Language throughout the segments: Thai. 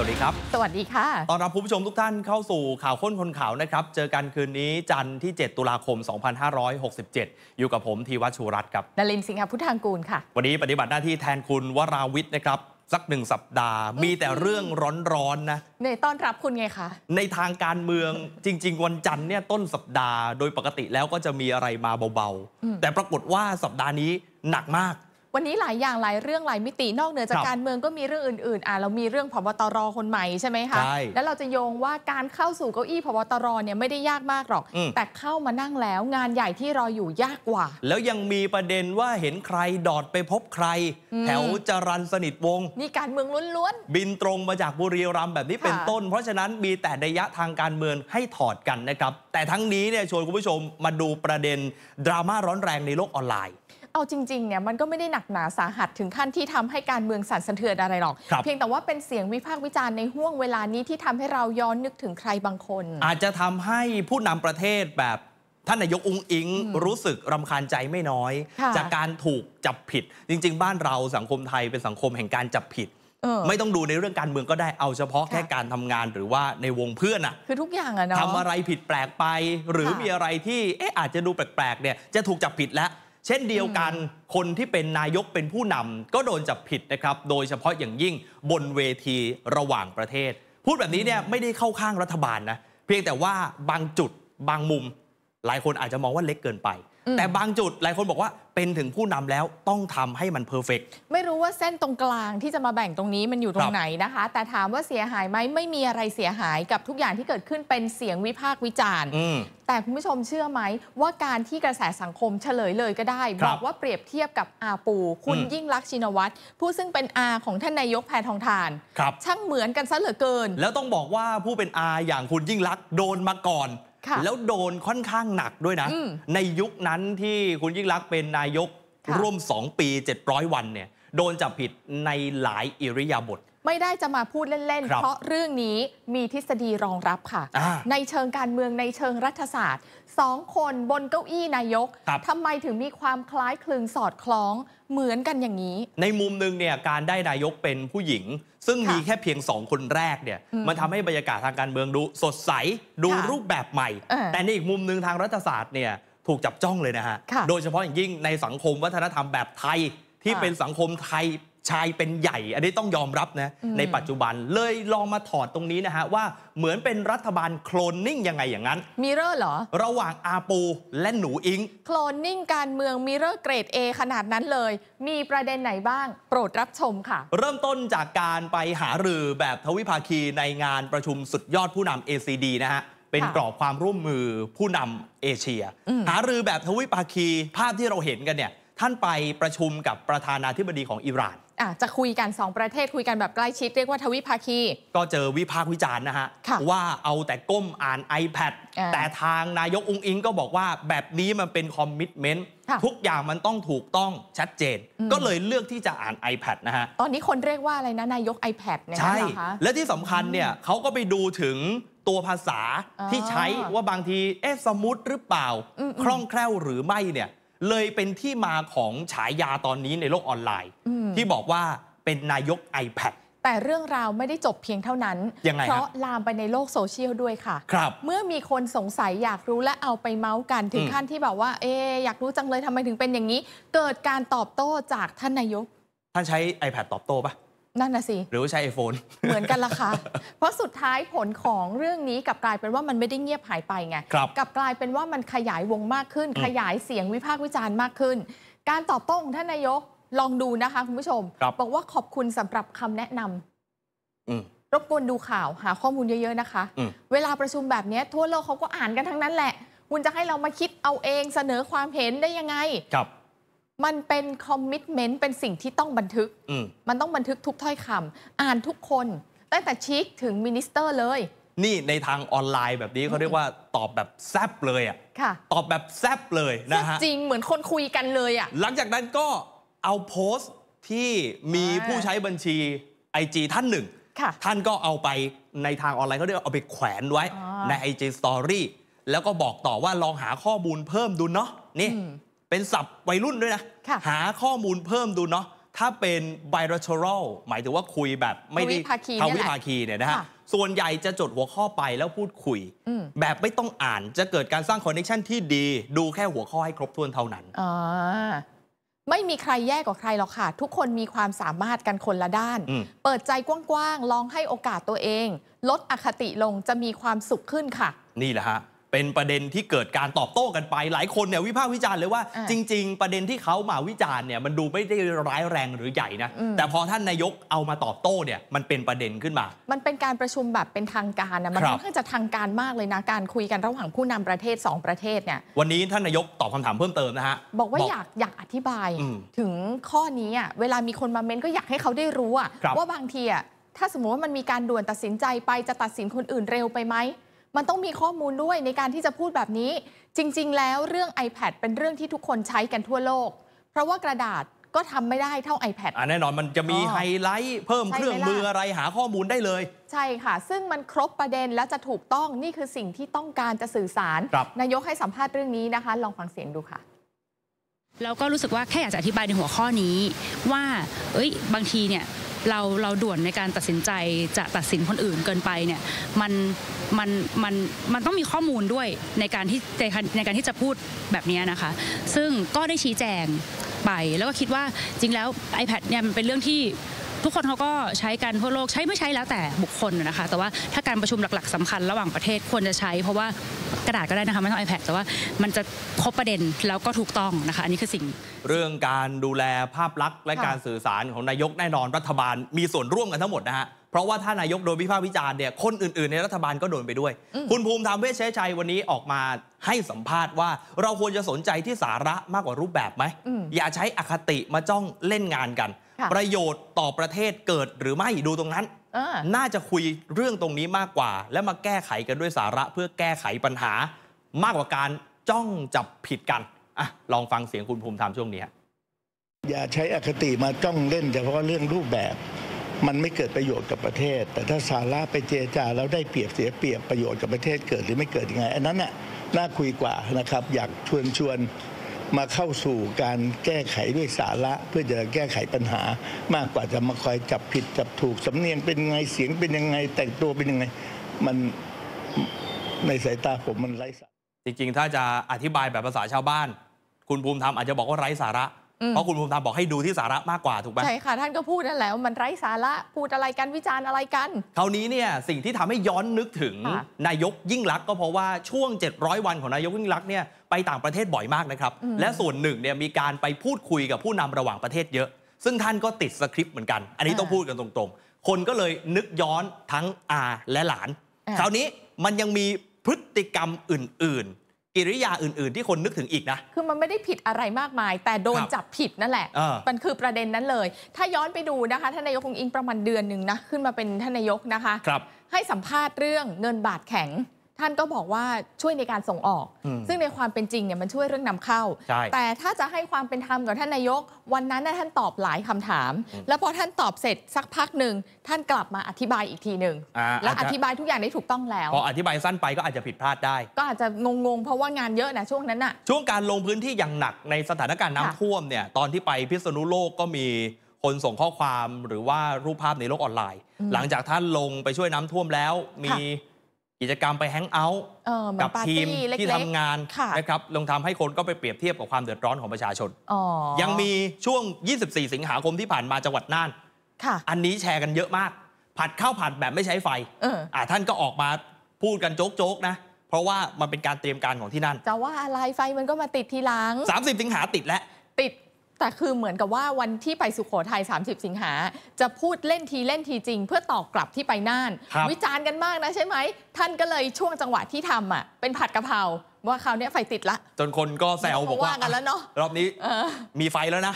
วัสดีครับ สวัสดีค่ะ ตอนรับผู้ชมทุกท่านเข้าสู่ข่าวข้นคนข่าว นะครับ เจอกันคืนนี้จันทร์ที่ 7 ตุลาคม 2567 อยู่กับผมธีวัชชูรัตน์ครับนลินสิงห์พุทธังกูลค่ะ วันนี้ปฏิบัติหน้าที่แทนคุณวราวิทย์นะครับสักหนึ่งสัปดาห์มีแต่เรื่องร้อนๆนะ ในต้อนรับคุณไงคะ ในทางการเมืองจริง ๆวันจันทร์เนี่ยต้นสัปดาห์โดยปกติแล้วก็จะมีอะไรมาเบาๆแต่ปรากฏว่าสัปดาห์นี้หนักมากวันนี้หลายอย่างหลายเรื่องหลายมิตินอกเหนือจากการเมืองก็มีเรื่องอื่นๆ อ่ะเรามีเรื่องพบตรคนใหม่ใช่ไหมคะแล้วเราจะโยงว่าการเข้าสู่เก้าอี้พบตรเนี่ยไม่ได้ยากมากหรอก แต่เข้ามานั่งแล้วงานใหญ่ที่รออยู่ยากกว่า แล้วยังมีประเด็นว่าเห็นใครดอดไปพบใคร แถวจรันสนิทวงนี่การเมืองล้วนๆ บินตรงมาจากบุรีรัมย์แบบนี้เป็นต้น เพราะฉะนั้นมีแต่ในยะทางการเมืองให้ถอดกันนะครับแต่ทั้งนี้เนี่ยชวนคุณผู้ชมมาดูประเด็นดราม่าร้อนแรงในโลกออนไลน์เอาจริงๆ เนี่ยมันก็ไม่ได้หนักหนาสาหัสถึงขั้นที่ทำให้การเมืองสั่นสะเทือนอะไรหรอก เพียงแต่ว่าเป็นเสียงวิพากษ์วิจารณ์ในห่วงเวลานี้ที่ทำให้เราย้อนนึกถึงใครบางคน อาจจะทำให้ผู้นำประเทศแบบท่านนายกอุ้งอิงรู้สึกรำคาญใจไม่น้อย จากการถูกจับผิด จริงๆบ้านเราสังคมไทยเป็นสังคมแห่งการจับผิดไม่ต้องดูในเรื่องการเมืองก็ได้เอาเฉพาะแค่การทำงานหรือว่าในวงเพื่อนอะคือทุกอย่างอะเนาะทำอะไรผิดแปลกไป หรือมีอะไรที่เอ๊ะอาจจะดูแปลกๆเนี่ยจะถูกจับผิดแล้วเช่นเดียวกันคนที่เป็นนายกเป็นผู้นำ ก็โดนจับผิดนะครับ โดยเฉพาะอย่างยิ่งบนเวทีระหว่างประเทศ พูดแบบนี้เนี่ยไม่ได้เข้าข้างรัฐบาลนะ เพียงแต่ว่าบางจุดบางมุม หลายคนอาจจะมองว่าเล็กเกินไปแต่บางจุด หลายคนบอกว่าเป็นถึงผู้นำแล้วต้องทำให้มันเพอร์เฟกไม่รู้ว่าเส้นตรงกลางที่จะมาแบ่งตรงนี้มันอยู่ตรงไหนนะคะ แต่ถามว่าเสียหายไหมไม่มีอะไรเสียหายกับทุกอย่างที่เกิดขึ้นเป็นเสียงวิพากษ์วิจารณ์แต่คุณผู้ชมเชื่อไหม ว่าการที่กระแสสังคมเฉลยเลยก็ได้ บอกว่าเปรียบเทียบกับอาปูคุณยิ่งรักชินวัตรผู้ซึ่งเป็นอาของท่านนายกแพทองทานช่างเหมือนกันซะเหลือเกินแล้วต้องบอกว่าผู้เป็นอาอย่างคุณยิ่งรักโดนมาก่อนแล้วโดนค่อนข้างหนักด้วยนะ ในยุคนั้นที่คุณยิ่งรักเป็นนายกร่วม 2 ปี 700 วันเนี่ยโดนจับผิดในหลายอิริยาบถไม่ได้จะมาพูดเล่นๆ เพราะเรื่องนี้มีทฤษฎีรองรับค่ะ ในเชิงการเมืองในเชิงรัฐศาสตร์สองคนบนเก้าอี้นายกทำไมถึงมีความคล้ายคลึงสอดคล้องเหมือนกันอย่างนี้ ในมุมหนึ่งเนี่ยการได้นายกเป็นผู้หญิงซึ่งมีแค่เพียงสองคนแรกเนี่ยมันทำให้บรรยากาศทางการเมืองดูสดใส ดูรูปแบบใหม่ แต่ในอีกมุมหนึ่งทางรัฐศาสตร์เนี่ยถูกจับจ้องเลยนะฮะ โดยเฉพาะอย่างยิ่งในสังคมวัฒนธรรมแบบไทย ที่เป็นสังคมไทยชายเป็นใหญ่ อันนี้ต้องยอมรับนะในปัจจุบันเลยลองมาถอดตรงนี้นะฮะว่าเหมือนเป็นรัฐบาลโคลนนิ่งยังไงอย่างนั้นมิเรอร์เหรอ ระหว่างอาปูและหนูอิงโคลนนิ่งการเมืองมิเรอร์เกรด A ขนาดนั้นเลย มีประเด็นไหนบ้างโปรดรับชมค่ะ เริ่มต้นจากการไปหารือแบบทวิภาคีในงานประชุมสุดยอดผู้นำ ACD นะฮะ เป็นกรอบความร่วมมือผู้นำเอเชีย หารือแบบทวิภาคีภาพที่เราเห็นกันเนี่ยท่านไปประชุมกับประธานาธิบดีของอิหร่าน จะคุยกัน 2 ประเทศคุยกันแบบใกล้ชิดเรียกว่าทวิภาคี ก็เจอวิพากษ์วิจารณ์นะฮะ ว่าเอาแต่ก้มอ่าน iPad แต่ทางนายกองอิงก็บอกว่าแบบนี้มันเป็นคอมมิชเมนต์ทุกอย่างมันต้องถูกต้องชัดเจน ก็เลยเลือกที่จะอ่าน iPad นะฮะตอนนี้คนเรียกว่าอะไรนะนายก iPad ใช่่หมคะและที่สำคัญเนี่ยเขาก็ไปดูถึงตัวภาษาที่ใช้ว่าบางทีเอ๊ะสมุดหรือเปล่าคล่องแคล่วหรือไม่เนี่ยเลยเป็นที่มาของฉายาตอนนี้ในโลกออนไลน์ ที่บอกว่าเป็นนายก iPad แต่เรื่องราวไม่ได้จบเพียงเท่านั้นเพราะลามไปในโลกโซเชียลด้วยค่ะ ครับ เมื่อมีคนสงสัยอยากรู้และเอาไปเมาส์กันถึงขั้นที่แบบว่า เอออยากรู้จังเลยทำไมถึงเป็นอย่างนี้ เกิดการตอบโต้จากท่านนายก ท่านใช้ iPad ตอบโต้ปะนั่นนะสิหรือว่าใช้ iPhone เหมือนกันละค่ะ เพราะสุดท้ายผลของเรื่องนี้กลับกลายเป็นว่ามันไม่ได้เงียบหายไปไงกลับกลายเป็นว่ามันขยายวงมากขึ้น ขยายเสียงวิพากษ์วิจารณ์มากขึ้น การตอบโต้ของท่านนายกลองดูนะคะคุณผู้ชมบบอกว่าขอบคุณสำหรับคำแนะนำรบกวนดูข่าวหาข้อมูลเยอะๆนะคะ เวลาประชุมแบบนี้ทั่วโลกเขาก็อ่านกันทั้งนั้น แหละ คุณจะให้เรามาคิดเอาเองเสนอความเห็นได้ยังไงมันเป็นคอมมิชเมนต์เป็นสิ่งที่ต้องบันทึกมันต้องบันทึกทุกถ้อยคำอ่านทุกคน ตั้งแต่ชิคถึงมินิสเตอร์ เลย นี่ในทางออนไลน์แบบนี้เขาเรียกว่าตอบแบบ แซบเลยอ่ะ ตอบแบบ แซบเลยนะฮะจริงเหมือนคนคุยกันเลยอ่ะหลังจากนั้นก็เอาโพสต์ที่มีผู้ใช้บัญชีไอจีท่านหนึ่งท่านก็เอาไปในทางออนไลน์เขาเรียกเอาไปแขวนไว้ในไอจีสตอรี่แล้วก็บอกต่อว่าลองหาข้อมูลเพิ่มดูเนาะนี่เป็นศัพท์วัยรุ่นด้วยนะ หาข้อมูลเพิ่มดูเนาะถ้าเป็น bilateral หมายถึงว่าคุยแบบไม่ได้ทวิภาคีเนี่ยนะฮะ ส่วนใหญ่จะจดหัวข้อไปแล้วพูดคุย แบบไม่ต้องอ่านจะเกิดการสร้างคอนเนคชันที่ดี ดูแค่หัวข้อให้ครบถ้วนเท่านั้นไม่มีใครแย่กว่าใครหรอกค่ะ ทุกคนมีความสามารถกันคนละด้าน เปิดใจกว้างๆลองให้โอกาสตัวเอง ลดอคติลงจะมีความสุขขึ้นค่ะ นี่แหละฮะเป็นประเด็นที่เกิดการตอบโต้กันไปหลายคนเนี่ยวิพากษ์วิจารณ์เลยว่าจริงๆ ประเด็นที่เขามาวิจารณ์เนี่ยมันดูไม่ได้ร้ายแรงหรือใหญ่นะแต่พอท่านนายกเอามาตอบโต้เนี่ยมันเป็นประเด็นขึ้นมา มันเป็นการประชุมแบบเป็นทางการนะมันค่อนข้างจะทางการมากเลยนะการคุยกันระหว่างผู้นำประเทศ 2 ประเทศเนี่ยวันนี้ท่านนายกตอบคำถามเพิ่มเติมนะฮะบอกว่าอยากอยากอธิบาย ถึงข้อนี้อ่ะเวลามีคนมาเม้นก็อยากให้เขาได้รู้่ว่าบางทีอ่ะถ้าสมมติว่ามันมีการด่วนตัดสินใจไปจะตัดสินคนอื่นเร็วไปไหมมันต้องมีข้อมูลด้วยในการที่จะพูดแบบนี้ จริงๆ แล้วเรื่อง iPad เป็นเรื่องที่ทุกคนใช้กันทั่วโลก เพราะว่ากระดาษก็ทำไม่ได้เท่า iPad อ่าแน่นอนมันจะมีไฮไลท์เพิ่มเครื่องมืออะไรหาข้อมูลได้เลย ใช่ค่ะ ซึ่งมันครบประเด็นและจะถูกต้องนี่คือสิ่งที่ต้องการจะสื่อสาร นายกให้สัมภาษณ์เรื่องนี้นะคะ ลองฟังเสียงดูค่ะเราก็รู้สึกว่าแค่อยากจะอธิบายในหัวข้อนี้ว่า เอ้ย บางทีเนี่ยเราเราด่วนในการตัดสินใจจะตัดสินคนอื่นเกินไปเนี่ย มันมันมันมันต้องมีข้อมูลด้วยในการที่ในการในการที่จะพูดแบบนี้นะคะ ซึ่งก็ได้ชี้แจงไป แล้วก็คิดว่าจริงแล้ว iPad เนี่ยมันเป็นเรื่องที่ทุกคนเขาก็ใช้กันทั่วโลกใช้ไม่ใช้แล้วแต่บุคคลนะคะแต่ว่าถ้าการประชุมหลักๆสำคัญระหว่างประเทศควรจะใช้ เพราะว่ากระดาษก็ได้นะคะไม่ต้อง iPad แต่ว่ามันจะครบประเด็นแล้วก็ถูกต้องนะคะ อันนี้คือสิ่ง เรื่องการดูแลภาพลักษณ์และการสื่อสารของนายกแน่นอนรัฐบาล มีส่วนร่วมกันทั้งหมดนะฮะเพราะว่าถ้านายกโดนวิพากษ์วิจารณ์เนี่ยคนอื่นๆในรัฐบาลก็โดนไปด้วย คุณภูมิธรรมเวชชัยวันนี้ออกมาให้สัมภาษณ์ว่าเราควรจะสนใจที่สาระมากกว่ารูปแบบไหมอย่าใช้อคติมาจ้องเล่นงานกันประโยชน์ต่อประเทศเกิดหรือไม่ ดูตรงนั้นน่าจะคุยเรื่องตรงนี้มากกว่า และมาแก้ไขกันด้วยสาระเพื่อแก้ไขปัญหา มากกว่าการจ้องจับผิดกันอะลองฟังเสียงคุณภูมิธรรมช่วงนี้อย่าใช้อคติมาจ้องเล่นเฉพาะเรื่องรูปแบบ มันไม่เกิดประโยชน์กับประเทศ แต่ถ้าสาระไปเจรจาแล้วได้เปรียบเสียเปรียบประโยชน์กับประเทศเกิดหรือไม่เกิดยังไงอันนั้นน่ะน่าคุยกว่านะครับ อยากชวนชวนมาเข้าสู่การแก้ไขด้วยสาระเพื่อจะแก้ไขปัญหา มากกว่าจะมาคอยจับผิดจับถูกสำเนียงเป็นไงเสียงเป็นยังไง แต่งตัวเป็นยังไงมันในสายตาผมมันไร้สาระจริงๆถ้าจะอธิบายแบบภาษาชาวบ้าน คุณภูมิธรรมอาจจะบอกว่าไร้สาระเพราะคุณภูมิธรรมบอกให้ดูที่สาระมากกว่าถูกไหมใช่ ค่ะ ท่านก็พูดนั่นแหละมันไร้สาระพูดอะไรกันวิจารณ์อะไรกัน คราวนี้เนี่ย สิ่งที่ทำให้ย้อนนึกถึงนายกยิ่งลักษณ์ก็เพราะว่าช่วง 700 วันของนายกยิ่งลักษณ์เนี่ย ไปต่างประเทศบ่อยมากนะครับ และส่วนหนึ่งเนี่ย มีการไปพูดคุยกับผู้นำระหว่างประเทศเยอะ ซึ่งท่านก็ติดสคริปต์เหมือนกัน อันนี้ต้องพูดกันตรงๆ คนก็เลยนึกย้อนทั้งอาและหลาน คราวนี้มันยังมีพฤติกรรมอื่นกิริยาอื่นๆ ที่คนนึกถึงอีกนะ คือมันไม่ได้ผิดอะไรมากมาย แต่โดนจับผิดนั่นแหละ มันคือประเด็นนั้นเลย ถ้าย้อนไปดูนะคะท่านนายกคงอิงประมาณเดือนหนึ่งนะ ขึ้นมาเป็นท่านนายกนะคะคให้สัมภาษณ์เรื่องเงินบาทแข็งท่านก็บอกว่าช่วยในการส่งออก ซึ่งในความเป็นจริงเนี่ยมันช่วยเรื่องนำเข้า แต่ถ้าจะให้ความเป็นธรรมกับท่านนายก วันนั้นท่านตอบหลายคำถามแล้วพอท่านตอบเสร็จสักพักหนึ่งท่านกลับมาอธิบายอีกทีหนึ่งและอธิบายทุกอย่างได้ถูกต้องแล้วพออธิบายสั้นไปก็อาจจะผิดพลาดได้ ก็อาจจะงงๆเพราะว่างานเยอะนะช่วงนั้นน่ะช่วงการลงพื้นที่อย่างหนักในสถานการณ์น้ำท่วมเนี่ยตอนที่ไปพิษณุโลกก็มีคนส่งข้อความหรือว่ารูปภาพในโลกออนไลน์ หลังจากท่านลงไปช่วยน้ำท่วมแล้วมีกิจกรรมไปแฮงเอาท์กับทีมที่ทำงานนะครับลงทำให้คนก็ไปเปรียบเทียบกับความเดือดร้อนของประชาชนยังมีช่วง 24 สิงหาคมที่ผ่านมาจังหวัดน่านอันนี้แชร์กันเยอะมาก ผัดข้าวผัดแบบไม่ใช้ไฟอาท่านก็ออกมาพูดกันโจ๊ก ๆ นะ เพราะว่ามันเป็นการเตรียมการของที่นั่น จะว่าอะไรไฟมันก็มาติดทีหลัง 30 สิงหาติดแล้ว ติดแต่คือเหมือนกับว่าวันที่ไปสุขโขทัย30 สิงหา จะพูดเล่นทีเล่นทีจริง เพื่อตอบกลับที่ไปน่าน วิจารณ์กันมากนะใช่ไหม ท่านก็เลยช่วงจังหวะที่ทำอ่ะ เป็นผัดกะเพราว่าคราวนี้ไฟติดละจนคนก็แซวบอกว่ากันแล้วเนาะรอบนี้ มีไฟแล้วนะ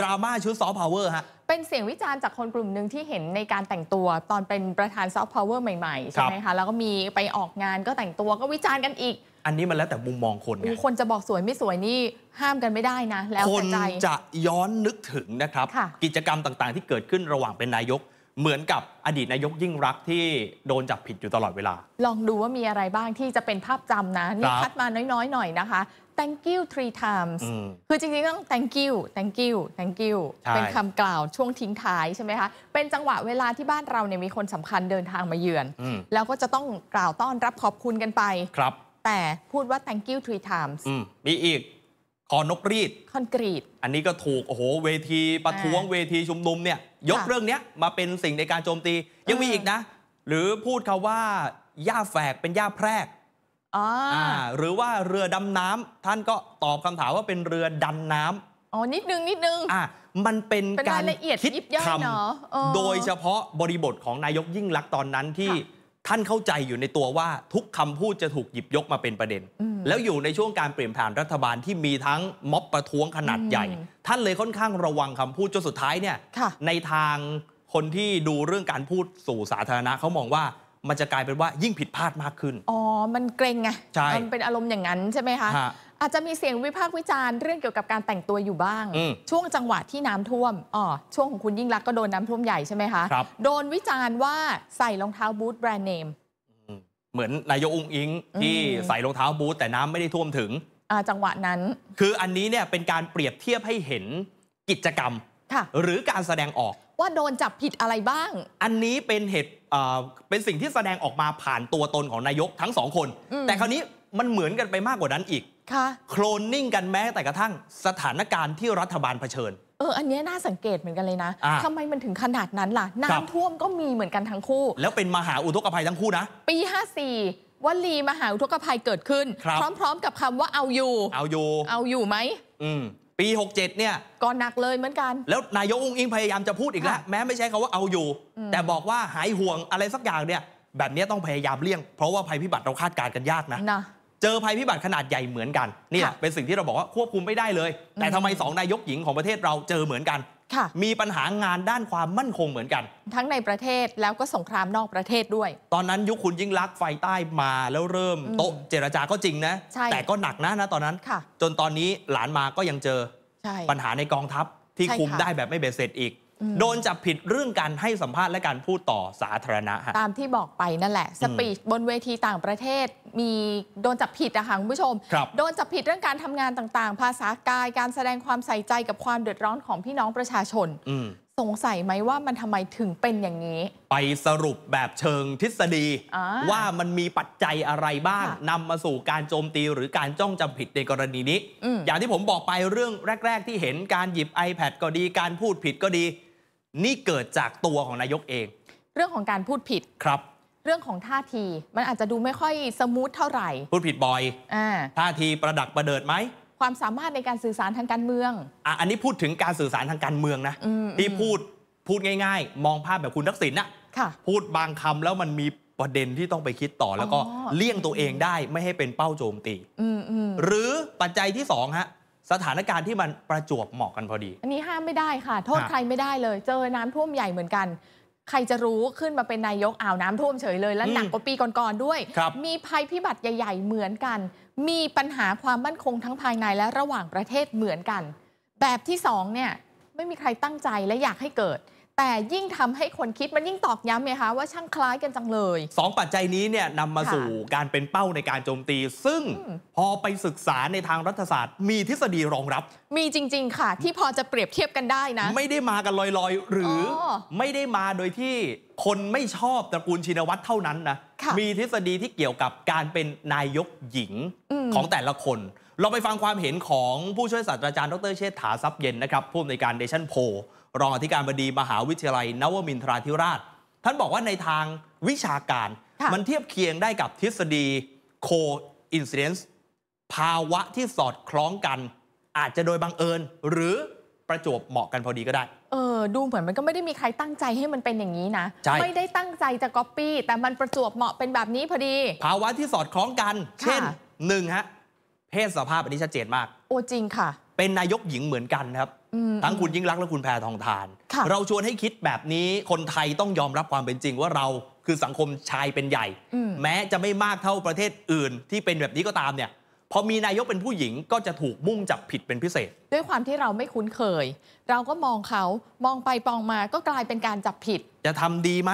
ดราม่าชุดซอฟต์พาวเวอร์ฮะ เป็นเสียงวิจารณ์จากคนกลุ่มหนึ่งที่เห็นในการแต่งตัวตอนเป็นประธานซอฟต์พาวเวอร์ใหม่ๆใช่ไหมคะแล้วก็มีไปออกงานก็แต่งตัวก็วิจารณ์กันอีกอันนี้มันแล้วแต่มุมมองคนไง คนจะบอกสวยไม่สวยนี่ ห้ามกันไม่ได้นะ แล้วคนจะย้อนนึกถึงนะครับ กิจกรรมต่างๆ ที่เกิดขึ้นระหว่างเป็นนายกเหมือนกับอดีตนายกยิ่งรักที่โดนจับผิดอยู่ตลอดเวลา ลองดูว่ามีอะไรบ้างที่จะเป็นภาพจำนะนี่คัดมาน้อยๆหน่อยนะคะ thank you three times คือจริง ๆ ต้อง thank you thank you thank you เป็นคำกล่าวช่วงทิ้งท้ายใช่ไหมคะเป็นจังหวะเวลาที่บ้านเราเนี่ยมีคนสำคัญเดินทางมาเยือน แล้วก็จะต้องกล่าวต้อนรับขอบคุณกันไปครับแต่พูดว่า thank you three times มีอีกคอนกรีด คอนกรีต อันนี้ก็ถูก โอ้โห เวทีประท้วงเวทีชุมนุมเนี่ย ยกเรื่องเนี้ยมาเป็นสิ่งในการโจมตียังมีอีกนะ หรือพูดคาว่าหญ้าแฝกเป็นหญ้าแพรกอ่าหรือว่าเรือดำน้ำท่านก็ตอบคำถามว่าเป็นเรือดันน้ำอ๋อ นิดนึง นิดนึงอ่ามันเป็นปนการคิละเอียดยิบย่เนะโดยเฉพาะบริบทของนายกยิ่งลักษณ์ตอนนั้นที่ท่านเข้าใจอยู่ในตัวว่าทุกคำพูดจะถูกหยิบยกมาเป็นประเด็น แล้วอยู่ในช่วงการเปลี่ยนผ่านรัฐบาลที่มีทั้งม็อบประท้วงขนาดใหญ่ ท่านเลยค่อนข้างระวังคำพูดจนสุดท้ายเนี่ยในทางคนที่ดูเรื่องการพูดสู่สาธารณะเขามองว่ามันจะกลายเป็นว่ายิ่งผิดพลาดมากขึ้นอ๋อมันเกรงไงมันเป็นอารมณ์อย่างนั้นใช่ไหมคะาจจะมีเสียงวิพากษ์วิจารณ์เรื่องเกี่ยวกับการแต่งตัวอยู่บ้าง ช่วงจังหวะที่น้ำท่วมอ๋อช่วงของคุณยิ่งรักก็โดนน้าท่วมใหญ่ใช่ไหมคะครับโดนวิจารณ์ว่าใส่รองเท้าบูทแบรนด์เนมเหมือนนายกอุ้งอิงที่ใส่รองเท้าบูทแต่น้ำไม่ได้ท่วมถึงจังหวะนั้น คืออันนี้เนี่ยเป็นการเปรียบเทียบให้เห็นกิจกรรมหรือการแสดงออก ว่าโดนจับผิดอะไรบ้าง อันนี้เป็นเหตุเป็นสิ่งที่แสดงออกมาผ่านตัวตนของนายกทั้งสองคน แต่คราวนี้มันเหมือนกันไปมากกว่านั้นอีกโคลนนิ่งกันแม้แต่กระทั่งสถานการณ์ที่รัฐบาลเผชิญ เออ อันนี้น่าสังเกตเหมือนกันเลยนะะทำไมมันถึงขนาดนั้นล่ะ น้ำท่วมก็มีเหมือนกันทั้งคู่ แล้วเป็นมหาอุทกภัยทั้งคู่นะ ปี 54วลีมหาอุทกภัยเกิดขึ้น พร้อมๆกับคำว่าเอาอยู่ เอาอยู่ เอาอยู่ไหม อืม ปี 67 เนี่ยก็หนักเลยเหมือนกัน แล้วนายกอุ้งอิงพยายามจะพูดอีกแล้วแม้ไม่ใช่คาว่าเอาอยู่ แต่บอกว่าหายห่วงอะไรสักอย่างเนี่ยแบบนี้ต้องพยายามเลี่ยง เพราะว่าภัยพิบัติเราคาดการณ์กันยากนะนะเจอภัยพิบัติขนาดใหญ่เหมือนกันนี่ย เป็นสิ่งที่เราบอกว่าควบคุมไม่ได้เลย แต่ทำไมสองนายกหญิงของประเทศเราเจอเหมือนกันมีปัญหางานด้านความมั่นคงเหมือนกัน ทั้งในประเทศแล้วก็สงครามนอกประเทศด้วย ตอนนั้นยุคคุณยิ่งลักษ์ไฟใต้มาแล้วเริ่มโตเจรจาก็จริงนะ แต่ก็หนักนะนะตอนนั้นจนตอนนี้หลานมาก็ยังเจอ ปัญหาในกองทัพที่คุมได้แบบไม่เบ็ดเสร็จอีกโดนจับผิดเรื่องการให้สัมภาษณ์และการพูดต่อสาธารณะ ตามที่บอกไปนั่นแหละ สปีชบนเวทีต่างประเทศมีโดนจับผิดนะคะคุณผู้ชม โดนจับผิดเรื่องการทำงานต่าง ๆ ภาษากาย การแสดงความใส่ใจกับความเดือดร้อนของพี่น้องประชาชนสงสัยไหมว่ามันทำไมถึงเป็นอย่างนี้ ไปสรุปแบบเชิงทฤษฎี ว่ามันมีปัจจัยอะไรบ้างนำมาสู่การโจมตีหรือการจ้องจำผิดในกรณีนี้ออย่างที่ผมบอกไปเรื่องแรก ๆ ที่เห็นการหยิบ iPad ก็ดี การพูดผิดก็ดีนี่เกิดจากตัวของนายกเอง เรื่องของการพูดผิดครับ เรื่องของท่าทีมันอาจจะดูไม่ค่อยสมูทเท่าไหร่ พูดผิดบ่อยอท่าทีประดักประเดิดไหมความสามารถในการสื่อสารทางการเมืองอ่ะอันนี้พูดถึงการสื่อสารทางการเมืองนะที่พูดพูดง่าย ๆ มองภาพแบบคุณทักษิณนะะพูดบางคำแล้วมันมีประเด็นที่ต้องไปคิดต่อ แล้วก็เลี่ยงตัวเองได้ไม่ให้เป็นเป้าโจมตีหรือปัจจัยที่สองฮะสถานการณ์ที่มันประจวบเหมาะกันพอดี อันนี้ห้ามไม่ได้ค่ะโทษใครไม่ได้เลย เจอน้ำท่วมใหญ่เหมือนกัน ใครจะรู้ขึ้นมาเป็นนายกอ่าวน้ำท่วมเฉยเลย และหนักกว่าปีก่อนๆด้วยมีภัยพิบัติใหญ่ ๆเหมือนกัน มีปัญหาความมั่นคงทั้งภายในและระหว่างประเทศเหมือนกัน แบบที่สองเนี่ยไม่มีใครตั้งใจและอยากให้เกิดแต่ยิ่งทำให้คนคิด มันยิ่งตอกย้ำไงคะ ว่าช่างคล้ายกันจังเลย 2 ปัจจัยนี้เนี่ยนำมาสู่การเป็นเป้าในการโจมตี ซึ่งพอไปศึกษาในทางรัฐศาสตร์ มีทฤษฎีรองรับ มีจริงๆค่ะ ที่พอจะเปรียบเทียบกันได้นะ ไม่ได้มากันลอยๆ หรืออไม่ได้มาโดยที่คนไม่ชอบตระกูลชินวัตรเท่านั้นนะมีทฤษฎีที่เกี่ยวกับการเป็นนายกหญิงอของแต่ละคนเราไปฟังความเห็นของผู้ช่วยศาสตราจารย์ดรเชษฐาทรัพย์เย็นนะครับผู้อำนวยการเดชันโพ รองอธิการบดีมหาวิทยาลัยนวมินทราธิราช ท่านบอกว่าในทางวิชาการ มันเทียบเคียงได้กับทฤษฎีโคอินซิเดนซ์ภาวะที่สอดคล้องกัน อาจจะโดยบังเอิญหรือประจวบเหมาะกันพอดีก็ได้ เออดูเหมือนมันก็ไม่ได้มีใครตั้งใจให้มันเป็นอย่างนี้นะไม่ได้ตั้งใจจะก๊อปปี้แต่มันประจวบเหมาะเป็นแบบนี้พอดี ภาวะที่สอดคล้องกัน เช่นหนึ่งฮะเพศสภาพอันนี้ชัดเจนมาก โอ้จริงค่ะ เป็นนายกหญิงเหมือนกันครับ ทั้งคุณยิ่งรักและคุณแพทองทาน เราชวนให้คิดแบบนี้คนไทยต้องยอมรับความเป็นจริงว่าเราคือสังคมชายเป็นใหญ่ แม้จะไม่มากเท่าประเทศอื่น ที่เป็นแบบนี้ก็ตามเนี่ย พอมีนายกเป็นผู้หญิง ก็จะถูกมุ่งจับผิดเป็นพิเศษ ด้วยความที่เราไม่คุ้นเคย เราก็มองเขามองไปปองมา ก็กลายเป็นการจับผิด จะทำดีไหม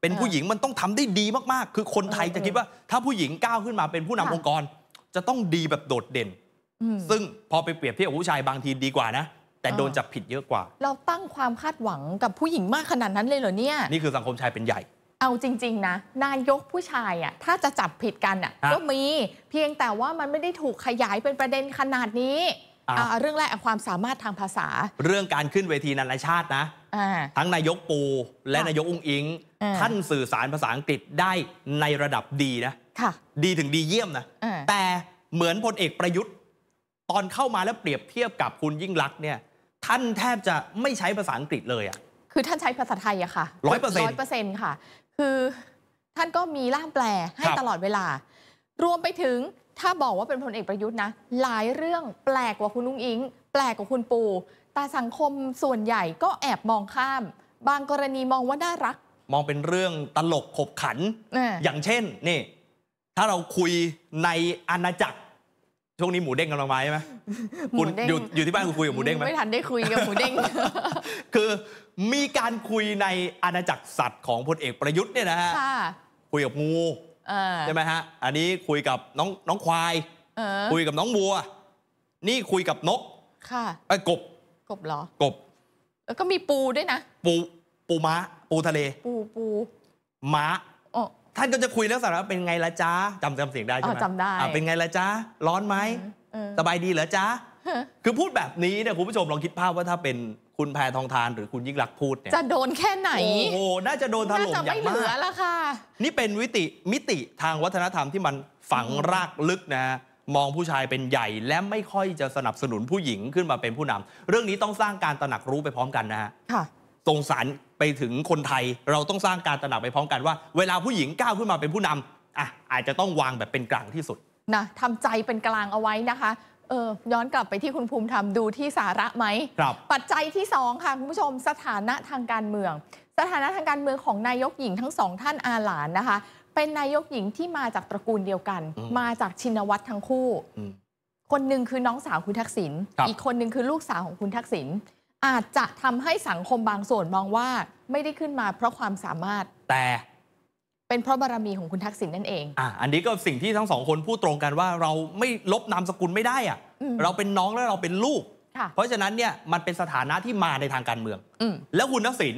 เป็นผู้หญิงมันต้องทำได้ดีมากๆ คือคนไทยจะคิดว่าถ้าผู้หญิงก้าวขึ้นมาเป็นผู้นำองค์กรจะต้องดีแบบโดดเด่น ซึ่งพอไปเปรียบเทียบกับผู้ชายบางทีดีกว่านะแต่โดนจับผิดเยอะกว่า เราตั้งความคาดหวังกับผู้หญิงมากขนาดนั้นเลยเหรอเนี่ย นี่คือสังคมชายเป็นใหญ่ เอาจริง ๆนะนายกผู้ชายอ่ะถ้าจะจับผิดกันอ่ะ ก็มีเพียงแต่ว่ามันไม่ได้ถูกขยายเป็นประเด็นขนาดนี้เรื่องแรกความสามารถทางภาษา เรื่องการขึ้นเวทีนานาชาตินะทั้งนายกปูและนายกอุ้งอิงท่านสื่อสารภาษาอังกฤษได้ในระดับดีนะดีถึงดีเยี่ยมนะ แต่เหมือนพลเอกประยุทธ์ ตอนเข้ามาแล้วเปรียบเทียบกับคุณยิ่งรักเนี่ยท่านแทบจะไม่ใช้ภาษาอังกฤษเลยอะคือท่านใช้ภาษาไทยอะค่ะร้อยเปอร์เซ็นต์ร้อยเปอร์เซ็นต์ค่ะ คือท่านก็มีล่ามแปลให้ตลอดเวลา รวมไปถึงถ้าบอกว่าเป็นพลเอกประยุทธ์นะหลายเรื่องแปลกกว่าคุณลุงอิง แปลกกว่าคุณปูแต่สังคมส่วนใหญ่ก็แอบมองข้าม บางกรณีมองว่าน่ารัก มองเป็นเรื่องตลกขบขัน อย่างเช่นนี่ถ้าเราคุยในอาณาจักรช่วงนี้หมูเด้งกำลังมาใช่ไหมคุณอยู่อยู่ที่บ้านคุคุยกับหมูเด้งไหมไม่ทันได้คุยกับหมูเด้ง คือมีการคุยในอาณาจักรสัตว์ของพลเอกประยุทธ์เนี่ยนะฮะคุยกับงูใช่ไหมฮะ อันนี้คุยกับน้องน้องควายคุยกับน้องวัว นี่คุยกับนก ค่ะ ไอ้กบ กบเหรอ กบแล้วก็มีปูด้วยนะ ปูปูม้าปูทะเล ปูปู ม้าท่านก็จะคุยเรื่องสาระเป็นไงละจ้าจำจำเสียงได้ใช่ไหมจำได้เป็นไงละจ้า ร้อนไหมสบายดีเหรอจ้าคือพูดแบบนี้เนี่ยคุณผู้ชมลองคิดภาพว่าถ้าเป็นคุณแพทองทานหรือคุณยิ่งรักพูดเนี่ยจะโดนแค่ไหน โอ้โหน่าจะโดนถล่มอย่างมากน่าจะไม่เหลือละค่ะ นี่เป็นวิติมิติทางวัฒนธรรมที่มันฝังรากลึกนะมองผู้ชายเป็นใหญ่และไม่ค่อยจะสนับสนุนผู้หญิงขึ้นมาเป็นผู้นำ เรื่องนี้ต้องสร้างการตระหนักรู้ไปพร้อมกันนะฮะค่ะตรงสารไปถึงคนไทยเราต้องสร้างการตระหนักไปพร้อมกันว่าเวลาผู้หญิงก้าวขึ้นมาเป็นผู้นำอ่ะอาจจะต้องวางแบบเป็นกลางที่สุดนะทำใจเป็นกลางเอาไว้นะคะเออย้อนกลับไปที่คุณภูมิธรรมดูที่สาระไหมครับปัจจัยที่2ค่ะคุณผู้ชม สถานะทางการเมือง สถานะทางการเมืองของนายกหญิงทั้งสองท่านอาหลานนะคะ เป็นนายกหญิงที่มาจากตระกูลเดียวกัน มาจากชินวัตรทั้งคู่ คนหนึ่งคือน้องสาวคุณทักษิณอีกคนหนึ่งคือลูกสาวของคุณทักษิณอาจจะทำให้สังคมบางส่วนมองว่าไม่ได้ขึ้นมาเพราะความสามารถแต่เป็นเพราะบารมีของคุณทักษิณนั่นเองอ่ะอันนี้ก็สิ่งที่ทั้งสองคนพูดตรงกันว่าเราไม่ลบนามสกุลไม่ได้อ่ะเราเป็นน้องและเราเป็นลูก เพราะฉะนั้นเนี่ยมันเป็นสถานะที่มาในทางการเมืองอแล้วคุณทักษิณ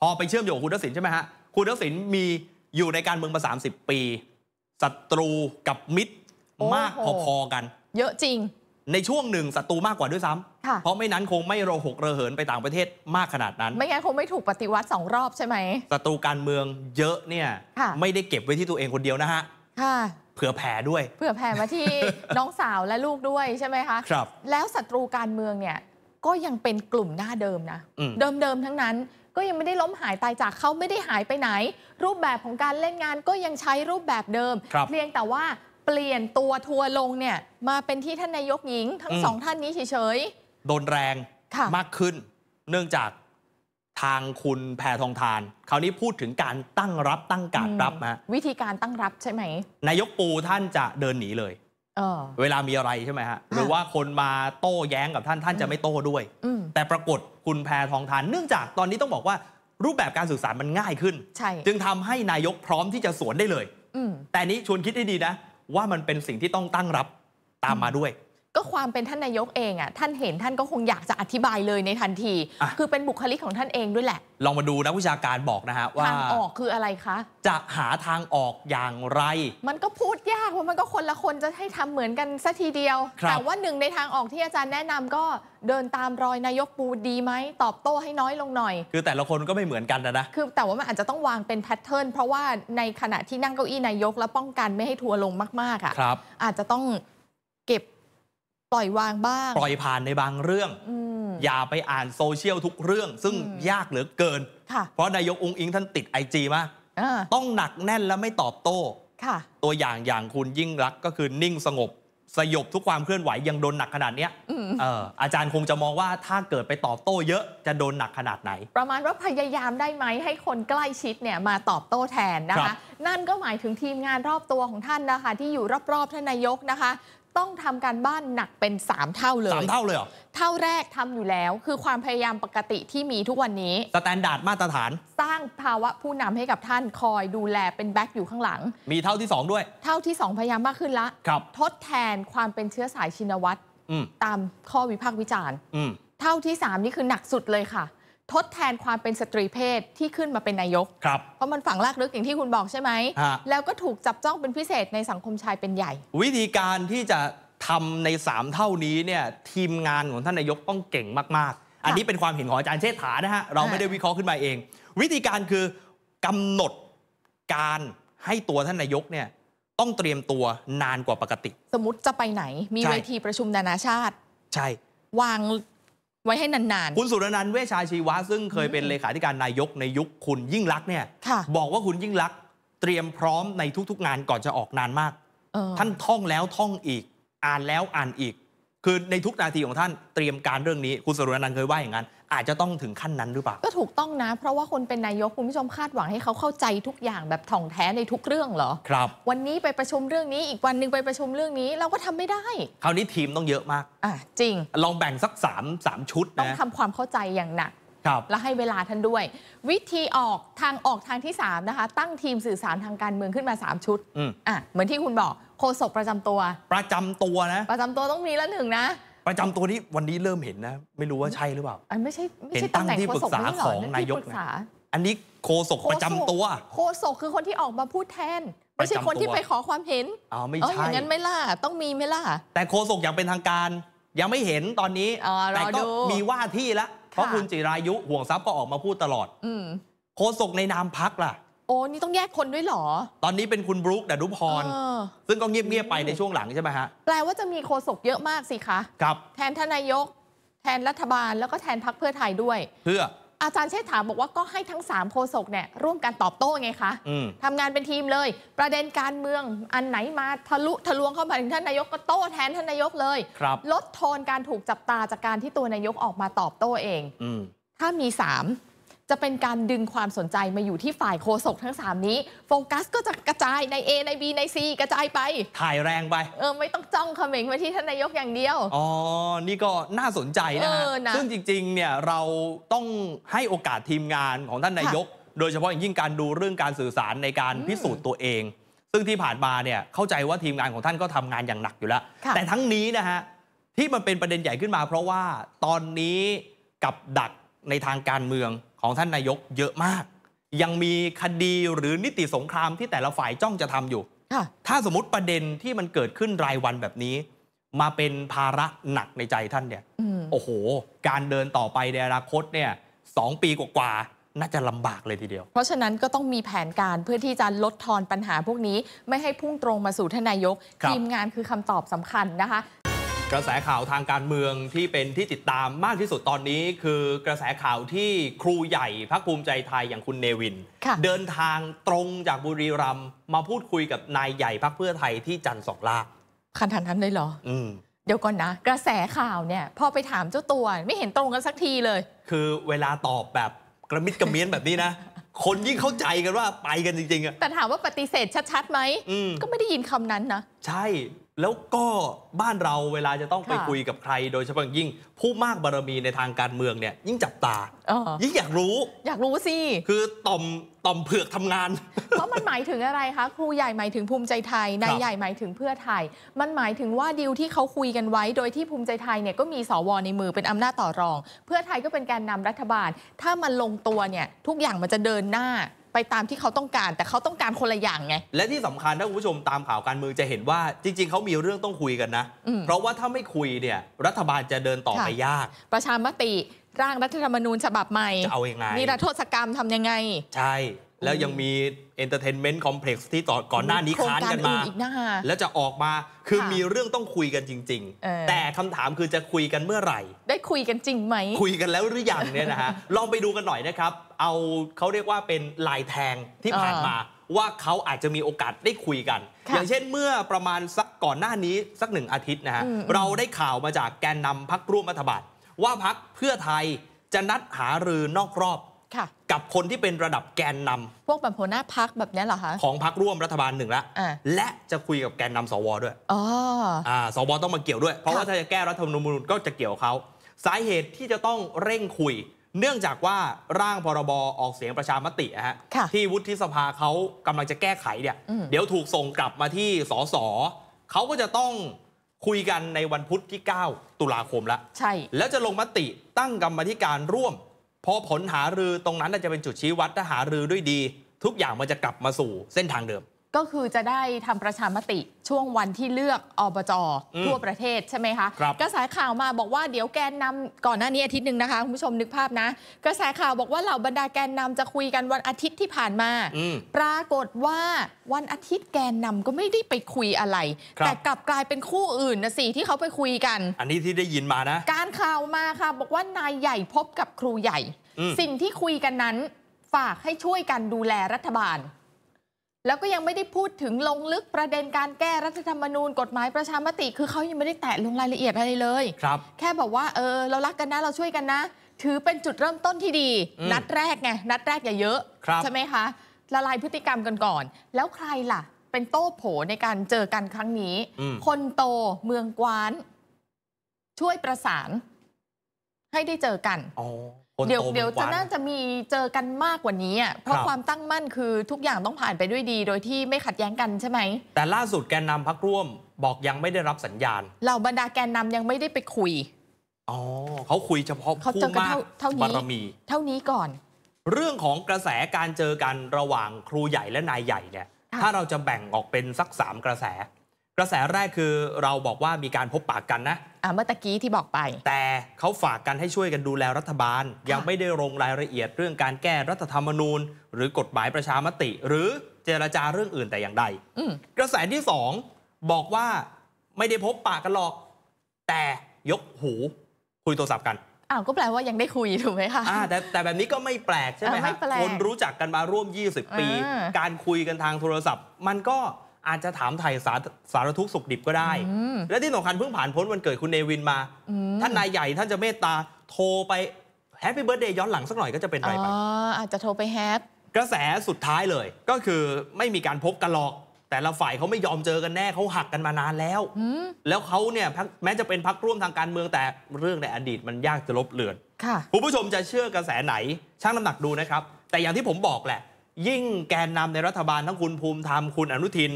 พอไปเชื่อมโยงคุณทักษิณใช่ไหมฮะคุณทักษิณมีอยู่ในการเมืองมา30ปีศัตรูกับมิตรมากพอๆกันเยอะจริงในช่วงหนึ่งศัตรูมากกว่าด้วยซ้ำเพราะไม่นั้นคงไม่โรหกระเหินไปต่างประเทศมากขนาดนั้น ไม่งั้นคงไม่ถูกปฏิวัติสองรอบใช่ไหมศัตรูการเมืองเยอะเนี่ย ไม่ได้เก็บไว้ที่ตัวเองคนเดียวนะฮะเผื่อแผ่ด้วย เผื่อแผ่มาที่น้องสาวและลูกด้วยใช่ไหมคะ ครับ แล้วศัตรูการเมืองเนี่ยก็ยังเป็นกลุ่มหน้าเดิมนะ เดิมๆทั้งนั้นก็ยังไม่ได้ล้มหายตายจากเขาไม่ได้หายไปไหน รูปแบบของการเล่นงานก็ยังใช้รูปแบบเดิมเพียงแต่ว่าเปลี่ยนตัวทัวลงเนี่ย มาเป็นที่ท่านนายกหญิงทั้งอสองท่านนี้เฉยโดนแรงมากขึ้น เนื่องจากทางคุณแพทองทานคราวนี้พูดถึงการตั้งรับตั้งการรับนะวิธีการตั้งรับใช่ไหมนายกปูท่านจะเดินหนีเลยเออเวลามีอะไรใช่ไหมฮะหรือว่าคนมาโต้แย้งกับท่านท่านจะไม่โต้ด้วยแต่ปรากฏคุณแพทองทาน เนื่องจากตอนนี้ต้องบอกว่า รูปแบบการสื่อสารมันง่ายขึ้น ใช่ จึงทำให้นายกพร้อมที่จะสวนได้เลยอแต่นี้ชวนคิดให้ดีนะว่ามันเป็นสิ่งที่ต้องตั้งรับ ตามมาด้วยก็ความเป็นท่านนายกเองอ่ะ ท่านเห็นท่านก็คงอยากจะอธิบายเลยในทันที คือเป็นบุคลิกของท่านเองด้วยแหละ ลองมาดูนะวิชาการบอกนะฮะว่าทางออกคืออะไรคะ จะหาทางออกอย่างไร มันก็พูดยากเพราะมันก็คนละคนจะให้ทำเหมือนกันสัทีเดียว แต่ว่าหนึ่งในทางออกที่อาจารย์แนะนำก็เดินตามรอยนายกปูดีไหมตอบโต้ให้น้อยลงหน่อยคือแต่ละคนก็ไม่เหมือนกันนะนะคือแต่ว่ามันอาจจะต้องวางเป็นแพทเทิร์นเพราะว่าในขณะที่นั่งเก้าอี้นายกแล้วป้องกันไม่ให้ทัวลงมากๆอ่ะอาจจะต้องปล่อยวางบ้างปล่อยผ่านในบางเรื่องอย่าไปอ่านโซเชียลทุกเรื่องซึ่งยากเหลือเกินเพราะนายกองค์อิงท่านติดไอจีมากต้องหนักแน่นและไม่ตอบโต้ตัวอย่างอย่างคุณยิ่งรักก็คือนิ่งสงบ สยบทุกความเคลื่อนไหวยังโดนหนักขนาดนี้อาจารย์คงจะมองว่าถ้าเกิดไปตอบโต้ เยอะจะโดนหนักขนาดไหน ประมาณว่าพยายามได้ไหมให้คนใกล้ชิดเนี่ยมาตอบโต้แทนนะคะ นั่นก็หมายถึงทีมงานรอบตัวของท่านนะคะ ที่อยู่รอบๆท่านนายกนะคะต้องทำการบ้านหนักเป็น 3 เท่าเลยสามเท่าเลยเหรอ เท่าแรกทำอยู่แล้วคือความพยายามปกติที่มีทุกวันนี้สแตนดาร์ดมาตรฐาน สร้างภาวะผู้นำให้กับท่านคอยดูแลเป็นแบ็กอยู่ข้างหลัง มีเท่าที่ 2 ด้วย เท่าที่ 2 พยายามมากขึ้นละครับทดแทนความเป็นเชื้อสายชินวัตรตามข้อวิพากษ์วิจารณ์เท่าที่ 3 นี่คือหนักสุดเลยค่ะทดแทนความเป็นสตรีเพศที่ขึ้นมาเป็นนายกเพราะมันฝังลากลึกอย่างที่คุณบอกใช่ไหมแล้วก็ถูกจับจ้องเป็นพิเศษในสังคมชายเป็นใหญ่ วิธีการที่จะทำใน3เท่านี้เนี่ยทีมงานของท่านนายกต้องเก่งมาก ๆ อันนี้เป็นความเห็นของอาจารย์เชษฐานะฮะเราไม่ได้วิเคราะห์ขึ้นมาเอง วิธีการคือกำหนดการให้ตัวท่านนายกเนี่ยต้องเตรียมตัวนานกว่าปกติ สมมติจะไปไหน มีเวทีประชุมนานาชาติ ใช่วางไว้ให้นานๆ คุณสุรนันท์เวชชาชีวะซึ่งเคยเป็นเลขาธิการนายกในยุคคุณยิ่งรักษณ์เนี่ย บอกว่าคุณยิ่งรักษณ์เตรียมพร้อมในทุกๆงานก่อนจะออกนานมาก ท่านท่องแล้วท่องอีก อ่านแล้วอ่านอีก คือในทุกนาทีของท่านเตรียมการเรื่องนี้ คุณสุรนันท์เคยว่าอย่างนั้นอาจจะต้องถึงขั้นนั้นหรือเปล่าก็ถูกต้องนะเพราะว่าคนเป็นนายกคุณผู้ชมคาดหวังให้เขาเข้าใจทุกอย่างแบบถ่องแท้ในทุกเรื่องเหรอครับ วันนี้ไปประชุมเรื่องนี้อีกวันหนึ่งไปประชุมเรื่องนี้เราก็ทำไม่ได้ คราวนี้ทีมต้องเยอะมากอ่ะจริง ลองแบ่งสัก3ามสามชุดนะต้องทำความเข้าใจอย่างหนักและให้เวลาท่านด้วย วิธีออกทางออกทางที่3นะคะตั้งทีมสื่อสารทางการเมืองขึ้นมา3ชุดอ่ะเหมือนที่คุณบอกโฆษกประจำตัว ประจำตัวนะ ประจำตัวต้องมีละหนึ่งนะประจำตัวนี้วันนี้เริ่มเห็นนะ ไม่รู้ว่าใช่หรือเปล่า อันไม่ใช่ไม่ใช่ตั้งที่ปรึกษาของนายกนะอันนี้โคศกประจำตัวโคศกคือคนที่ออกมาพูดแทน ไม่ใช่คนที่ไปขอความเห็นอ๋อไม่ใช่อย่างนั้นไม่ล่ะต้องมีไม่ล่ะ แต่โคศกอย่างเป็นทางการ ยังไม่เห็นตอนนี้แต่ก็มีว่าที่แล้วเพราะคุณจิรายุห่วงทรัพย์ก็ออกมาพูดตลอดโคศกในนามพักล่ะโอ้ นี่ต้องแยกคนด้วยหรอ ตอนนี้เป็นคุณบรุ๊กดานุพร ซึ่งก็เงียบเงียบไปในช่วงหลังใช่ไหมฮะ แปลว่าจะมีโคศกเยอะมากสิคะ ครับ แทนทานนายก แทนรัฐบาลแล้วก็แทนพักเพื่อไทยด้วยเพื่อ อาจารย์เชษฐาบอกว่าก็ให้ทั้ง 3โคศกเนี่ยร่วมกันตอบโต้ไงคะทำทำงานเป็นทีมเลย ประเด็นการเมือง อันไหนมาทะลุทะลวงเข้ามาถึงท่านนายกก็โต้ แทนท่านนายกเลย ครับ ลดโทนการถูกจับตาจากการที่ตัวนายกออกมาตอบโต้เองอถ้ามี3จะเป็นการดึงความสนใจมาอยู่ที่ฝ่ายโคศกทั้ง 3นี้โฟกัสก็จะกระจายใน A ใน B ใน C กระจายไปถ่ายแรงไปเออไม่ต้องจ้องเขม็งไปที่ท่านนายกอย่างเดียวอ๋อนี่ก็น่าสนใจนะฮะออนะซึ่งจริงๆเนี่ยเราต้องให้โอกาสทีมงานของท่านนายก โดยเฉพาะอย่างยิ่งการดูเรื่องการสื่อสารในการพิสูจน์ตัวเอง ซึ่งที่ผ่านมาเนี่ยเข้าใจว่าทีมงานของท่านก็ทำงานอย่างหนักอยู่แล้ว แต่ทั้งนี้นะฮะที่มันเป็นประเด็นใหญ่ขึ้นมา เพราะว่าตอนนี้กับดักในทางการเมืองของท่านนายกเยอะมาก ยังมีคดีหรือนิติสงครามที่แต่ละฝ่ายจ้องจะทำอยู่ ถ้าสมมติประเด็นที่มันเกิดขึ้นรายวันแบบนี้ มาเป็นภาระหนักในใจท่านเนี่ยโอ้โห การเดินต่อไปในอนาคตเนี่ยสองปีกว่าน่าจะลำบากเลยทีเดียว เพราะฉะนั้นก็ต้องมีแผนการเพื่อที่จะลดทอนปัญหาพวกนี้ไม่ให้พุ่งตรงมาสู่ทนายกทีมงานคือคำตอบสำคัญนะคะกระแสข่าวทางการเมืองที่เป็นที่ติดตามมากที่สุดตอนนี้ คือกระแสข่าวที่ครูใหญ่พักภูมิใจไทยอย่างคุณเนวินเดินทางตรงจากบุรีรัมย์มาพูดคุยกับนายใหญ่พักเพื่อไทยที่จันทร์สองลาขนทันันเลยเหรอ อืมเดี๋ยวก่อนนะกระแสข่าวเนี่ยพอไปถามเจ้าตัวไม่เห็นตรงกันสักทีเลย คือเวลาตอบแบบกระมิดกระเมี้ยนแบบนี้นะคนยิ่งเข้าใจกันว่าไปกันจริงๆอะแต่ถามว่าปฏิเสธชัดๆไหมก็ไม่ได้ยินคำนั้นนะใช่แล้วก็บ้านเราเวลาจะต้องไปคุยกับใครโดยเฉพาะยิ่งผู้มากบารมีในทางการเมืองเนี่ย ยิ่งจับตายิ่งอยากรู้ อยากรู้สิคือต่อมต่อมเผือกทำงาน เพราะมันหมายถึงอะไรคะครูใหญ่หมายถึงภูมิใจไทยนายใหญ่หมายถึงเพื่อไทย มันหมายถึงว่าดีลที่เขาคุยกันไว้ โดยที่ภูมิใจไทยเนี่ยก็มีสวในมือเป็นอำนาจต่อรอง เพื่อไทยก็เป็นการนำรัฐบาล ถ้ามันลงตัวเนี่ยทุกอย่างมันจะเดินหน้าไปตามที่เขาต้องการแต่เขาต้องการคนละอย่างไง และที่สำคัญถ้าคุณผู้ชมตามข่าวการเมืองจะเห็นว่าจริงๆ เขามีเรื่องต้องคุยกันนะ เพราะว่าถ้าไม่คุยเนี่ย รัฐบาลจะเดินต่อไปยาก ประชามติ ร่างรัฐธรรมนูญฉบับใหม่ จะเอาอยัางไงมีรโทษกรรมทํำยังไง ใช่แล้วยังมีเอนเตอร์เทนเมนต์คอมเพล็กซ์ที่ต่อก่อนหน้านี้ค้านกันมา แล้วจะออกมาคือมีเรื่องต้องคุยกันจริง ๆ แต่คำถามคือจะคุยกันเมื่อไหร่ ได้คุยกันจริงไหม คุยกันแล้วหรือยังเนี่ยนะฮะ ลองไปดูกันหน่อยนะครับ เอาเขาเรียกว่าเป็นลายแทงที่ผ่านมา ว่าเขาอาจจะมีโอกาสได้คุยกัน อย่างเช่นเมื่อประมาณสักก่อนหน้านี้สักหนึ่งอาทิตย์นะฮะเราได้ข่าวมาจากแกนนำพักร่วมรัฐบาลว่าพักเพื่อไทยจะนัดหารือนอกรอบกับคนที่เป็นระดับแกนนำ พวกแบบหัวหน้าพักแบบนี้เหรอคะของพักร่วมรัฐบาลหนึ่งละและจะคุยกับแกนนำสวด้วยอ๋อสวต้องมาเกี่ยวด้วย เพราะว่าถ้าจะแก้รัฐธรรมนูญก็จะเกี่ยวเขาสาเหตุที่จะต้องเร่งคุย เนื่องจากว่าร่างพรบออกเสียงประชามติฮะที่วุฒิสภาเขากำลังจะแก้ไขเนี่ย เดี๋ยวถูกส่งกลับมาที่สสเขาก็จะต้องคุยกันในวันพุธที่9ตุลาคมแล้วใช่ แล้วจะลงมติตั้งกรรมธิการร่วมพอผลหารือตรงนั้นจะเป็นจุดชี้วัดถ้าหารือด้วยดี ทุกอย่างมันจะกลับมาสู่เส้นทางเดิมก็คือจะได้ทำประชามติช่วงวันที่เลือกอบจทั่วประเทศใช่ไหมคะคกระแสข่าวมาบอกว่าเดี๋ยวแกนนำก่อนหน้านี้อาทิตย์หนึ่งนะคะ คุณผู้ชมนึกภาพนะกระแสข่าวบอกว่าเหล่าบรรดาแกนนำจะคุยกันวันอาทิตย์ที่ผ่านมาปรากฏว่าวันอาทิตย์แกนนำก็ไม่ได้ไปคุยอะไรรแต่กลับกลายเป็นคู่อื่นนะสิที่เขาไปคุยกัน อันนี้ที่ได้ยินมานะ การข่าวมาค่ะบอกว่านายใหญ่พบกับครูใหญ่ สิ่งที่คุยกันนั้นฝากให้ช่วยกันดูแลรัฐบาลแล้วก็ยังไม่ได้พูดถึงลงลึกประเด็นการแก้รัฐธรรมนูญกฎหมายประชามติ คือเขายังไม่ได้แตะลงรายละเอียดอะไรเลยครับแค่บอกว่าเออเรารักกันนะ เราช่วยกันนะ ถือเป็นจุดเริ่มต้นที่ดีนัดแรกไงนัดแรกอย่าเยอะใช่ไหมคะละลายพฤติกรรมกันก่อน แล้วใครล่ะ เป็นโต้โผในการเจอกันครั้งนี้ คนโตเมืองกวาน ช่วยประสาน ให้ได้เจอกันเดี๋ยวเดี๋ยวจะน่าจะมีเจอกันมากกว่านี้อ่ะเพราะความตั้งมั่นคือทุกอย่างต้องผ่านไปด้วยดี โดยที่ไม่ขัดแย้งกันใช่ไหมแต่ล่าสุดแกนนำพักร่วม บอกยังไม่ได้รับสัญญาณเหล่าบรรดาแกนนำยังไม่ได้ไปคุยอ๋อเขาคุยเฉพาะคู่มากบารมี เท่านี้ก่อน เรื่องของกระแสการเจอกันระหว่างครูใหญ่และนายใหญ่เนี่ยถ้าเราจะแบ่งออกเป็นสักสามกระแสกระแสแรกคือเราบอกว่ามีการพบปากกันนะเมื่อตะกี้ที่บอกไป แต่เขาฝากกันให้ช่วยกันดูแลรัฐบาล ยังไม่ได้ลงรายละเอียด เรื่องการแก้รัฐธรรมนูญ หรือกฎหมายประชามติ หรือเจรจาเรื่องอื่นแต่อย่างใดกระแสที่สองบอกว่าไม่ได้พบปากกันหรอก แต่ยกหูคุยโทรศัพท์กันอ้าวก็แปลว่ายังได้คุยถูกไหมคะะแต่แต่แบบนี้ก็ไม่แปลกใช่ไหมฮะคนรู้จักกันมาร่วม 20 ปี การคุยกันทางโทรศัพท์ มันก็อาจจะถามไทยสาสารทุกสุขดิบก็ได้ และที่สำคัญเพิ่งผ่านพ้นวันเกิดคุณเนวินมาท่านนายใหญ่ท่านจะเมตตาโทรไปแฮปปี้เบิร์ดเดย์ย้อนหลังสักหน่อยก็จะเป็นไรไปอ๋ออาจจะโทรไปแฮปกระแสสุดท้ายเลย ก็คือไม่มีการพบกันหรอก แต่ละฝ่ายเขาไม่ยอมเจอกันแน่เขาหักกันมานานแล้วแล้วเขาเนี่ยแม้จะเป็นพักร่วมทางการเมืองแต่เรื่องในอดีตมันยากจะลบเลือนคุณผู้ชมจะเชื่อกระแสไหน ช่างน้ำหนักดูนะครับ แต่อย่างที่ผมบอกแหละ ยิ่งแกนนำในรัฐบาลทั้งคุณภูมิธรรมคุณอนุทิน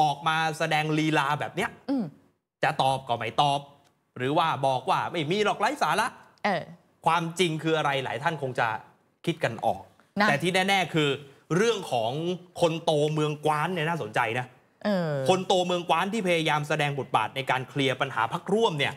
ออกมาแสดงลีลาแบบเนี้ยจะตอบก็ไม่ตอบ หรือว่าบอกว่าไม่มีหรอกไร้สาระความจริงคืออะไรหลายท่านคงจะคิดกันออก แต่ที่แน่ๆคือเรื่องของคนโตเมืองกว้านเนี่ยน่าสนใจนะคนโตเมืองกว้านที่พยายามแสดงบทบาทในการเคลียร์ปัญหาพักร่วมเนี่ย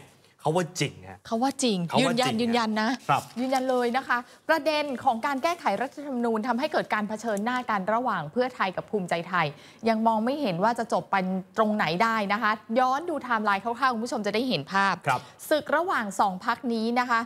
เขาว่าจริงฮะเขาว่าจริงยืนยัน ยืนยันนะครับยืนยันเลยนะคะ ประเด็นของการแก้ไขรัฐธรรมนูญทำให้เกิดการเผชิญหน้ากันระหว่างเพื่อไทยกับภูมิใจไทย ยังมองไม่เห็นว่าจะจบไปตรงไหนได้นะคะ ย้อนดูไทม์ไลน์คร่าวๆคุณผู้ชมจะได้เห็นภาพครับศึกระหว่างสองพักนี้นะคะ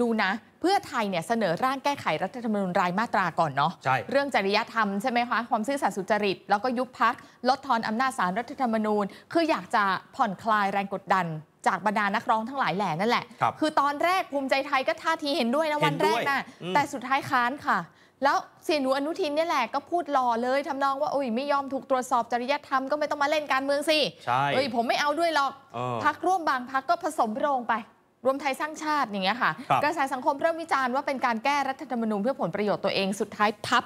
ดูนะเพื่อไทยเนี่ยเสนอร่างแก้ไขรัฐธรรมนูญรายมาตราก่อนเนาะใช่เรื่องจริยธรรมใช่ไหมคะความซื่อสัตย์สุจริต แล้วก็ยุบพักลดทอนอำนาจสารรัฐธรรมนูญคืออยากจะผ่อนคลายแรงกดดันจากบรรดานักร้องทั้งหลายแหล่นั่นแหละคคือตอนแรกภูมิใจไทยก็ท่าทีเห็นด้วยนะวันแรกนะ่ะ แต่สุดท้ายค้านค่ะ แล้วเสียหนูอนุทินเนี่ยแหละก็พูดหล่อเลยทำนองว่าโอ้ยไม่ยอมถูกตรวจสอบจริยธรรม ก็ไม่ต้องมาเล่นการเมืองสิใช่เอ้ยผมไม่เอาด้วยหรอกออพักร่วมบางพักก็ผสมโรงไป รวมไทยสร้างชาติอย่างเงี้ยค่ะครกระแสสังคมเริ่มวิจารณ์ว่าเป็นการแก้รัฐธรรมนูญเพื่อผลประโยชน์ตัวเองสุดท้ายพับ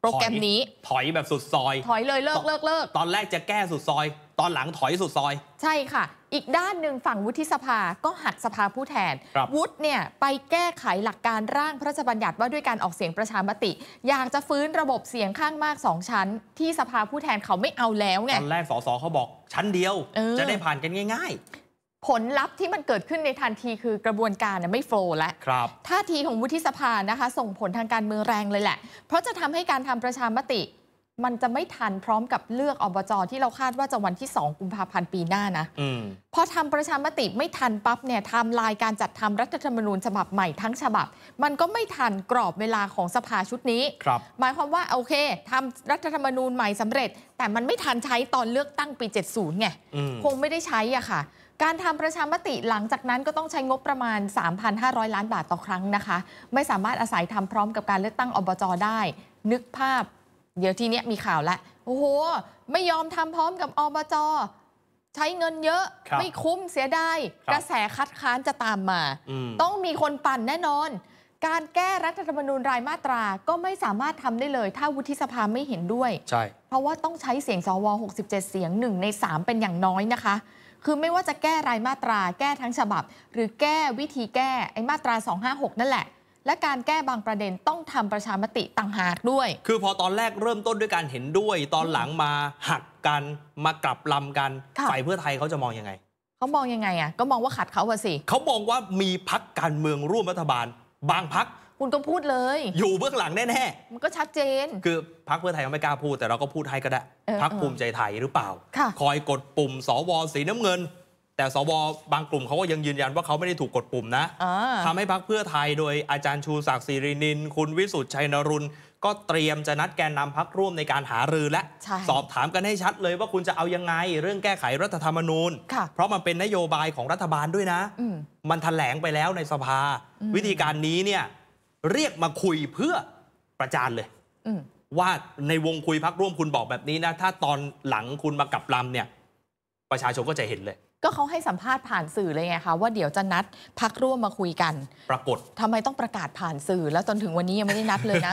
โปรแกรมนี้ถอยแบบสุดซอยถอยเลยเลิกเลิกเลิกตอนแรกจะแก้สุดซอยตอนหลังถอยสุดซอย ใช่ค่ะ อีกด้านหนึ่งฝั่งวุฒิสภาก็หักสภาผู้แทน วุฒิเนี่ยไปแก้ไขหลักการร่างพระราชบัญญัติว่าด้วยการออกเสียงประชามติ อยากจะฟื้นระบบเสียงข้างมากสองชั้น ที่สภาผู้แทนเขาไม่เอาแล้วไงตอนแรกสสเขาบอก ชั้นเดียว จะได้ผ่านกันง่าย ๆ ผลลัพธ์ที่มันเกิดขึ้นในทันทีคือกระบวนการไม่โฟล์แล้วครับท่าทีของวุฒิสภานะคะส่งผลทางการเมืองแรงเลยแหละ เพราะจะทำให้การทำประชามติมันจะไม่ทันพร้อมกับเลือกอบจอที่เราคาดว่าจะวันที่2กุมภาพันธ์ปีหน้านะอพอทำประชามติไม่ทันปั๊บเนี่ยทำลายการจัดทำรัฐธรรมนูญฉบับใหม่ทั้งฉบับ มันก็ไม่ทันกรอบเวลาของสภาชุดนี้ หมายความว่าโอเค ทำรัฐธรรมนูญใหม่สำเร็จ แต่มันไม่ทันใช้ตอนเลือกตั้งปี 70ไงคงไม่ได้ใช้อ่ะค่ะ การทำประชามติหลังจากนั้นก็ต้องใช้งบประมาณ 3,500 ล้านบาทต่อครั้งนะคะ ไม่สามารถอาศัยทำพร้อมกับการเลือกตั้งอบจอได้ นึกภาพเดี๋ยวทีเนี้ยมีข่าวละโอ้โห ไม่ยอมทำพร้อมกับอบจ ใช้เงินเยอะ ไม่คุ้มเสียดาย กระแสคัดค้านจะตามมา ต้องมีคนปั่นแน่นอน การแก้รัฐธรรมนูญรายมาตราก็ไม่สามารถทำได้เลย ถ้าวุฒิสภาไม่เห็นด้วย ใช่ เพราะว่าต้องใช้เสียงสว67 เสียงหนึ่งใน 3 เป็นอย่างน้อยนะคะ คือไม่ว่าจะแก้รายมาตรา แก้ทั้งฉบับ หรือแก้วิธีแก้ไอ้มาตรา256นั่นแหละและการแก้บางประเด็นต้องทำประชามติต่างหากด้วย คือพอตอนแรกเริ่มต้นด้วยการเห็นด้วยตอนหลังมาหักกันมากลับลำกัน ฝ่ายเพื่อไทยเขาจะมองยังไง เขามองยังไงอ่ะ ก็มองว่าขัดเขา่าสิเขามองว่ามีพักการเมืองร่วมรัฐบาล บางพัก คุณก็พูดเลย อยู่เบื้องหลังแน่ๆ มันก็ชัดเจน คือพักเพื่อไทยเขาไม่กล้าพูดแต่เราก็พูดให้ก็ได้พักภูมิใจไทยหรือเปล่า คอยกดปุ่มสวสีน้ำเงินแต่สวบางกลุ่มเขาก็ยังยืนยันว่าเขาไม่ได้ถูกกดปุ่มนะทำให้พักเพื่อไทยโดยอาจารย์ชูศักดิ์สิรินิน คุณวิสุทธิ์ชัยนรุนก็เตรียมจะนัดแกนนำพักร่วมในการหารือและ สอบถามกันให้ชัดเลยว่าคุณจะเอายังไง เรื่องแก้ไขรัฐธรรมนูญ เพราะมันเป็นนโยบายของรัฐบาลด้วยนะ มันถแถลงไปแล้วในสภา วิธีการนี้เนี่ย เรียกมาคุยเพื่อประจานเลยว่าในวงคุยพักร่วมคุณบอกแบบนี้นะ ถ้าตอนหลังคุณมากับลำเนี่ย ประชาชนก็จะเห็นเลยก็เขาให้สัมภาษณ์ผ่านสื่อเลยไงคะว่าเดี๋ยวจะนัดพักร่วมมาคุยกัน ปรากฏทำไมต้องประกาศผ่านสื่อ แล้วจนถึงวันนี้ยังไม่ได้นัดเลยนะ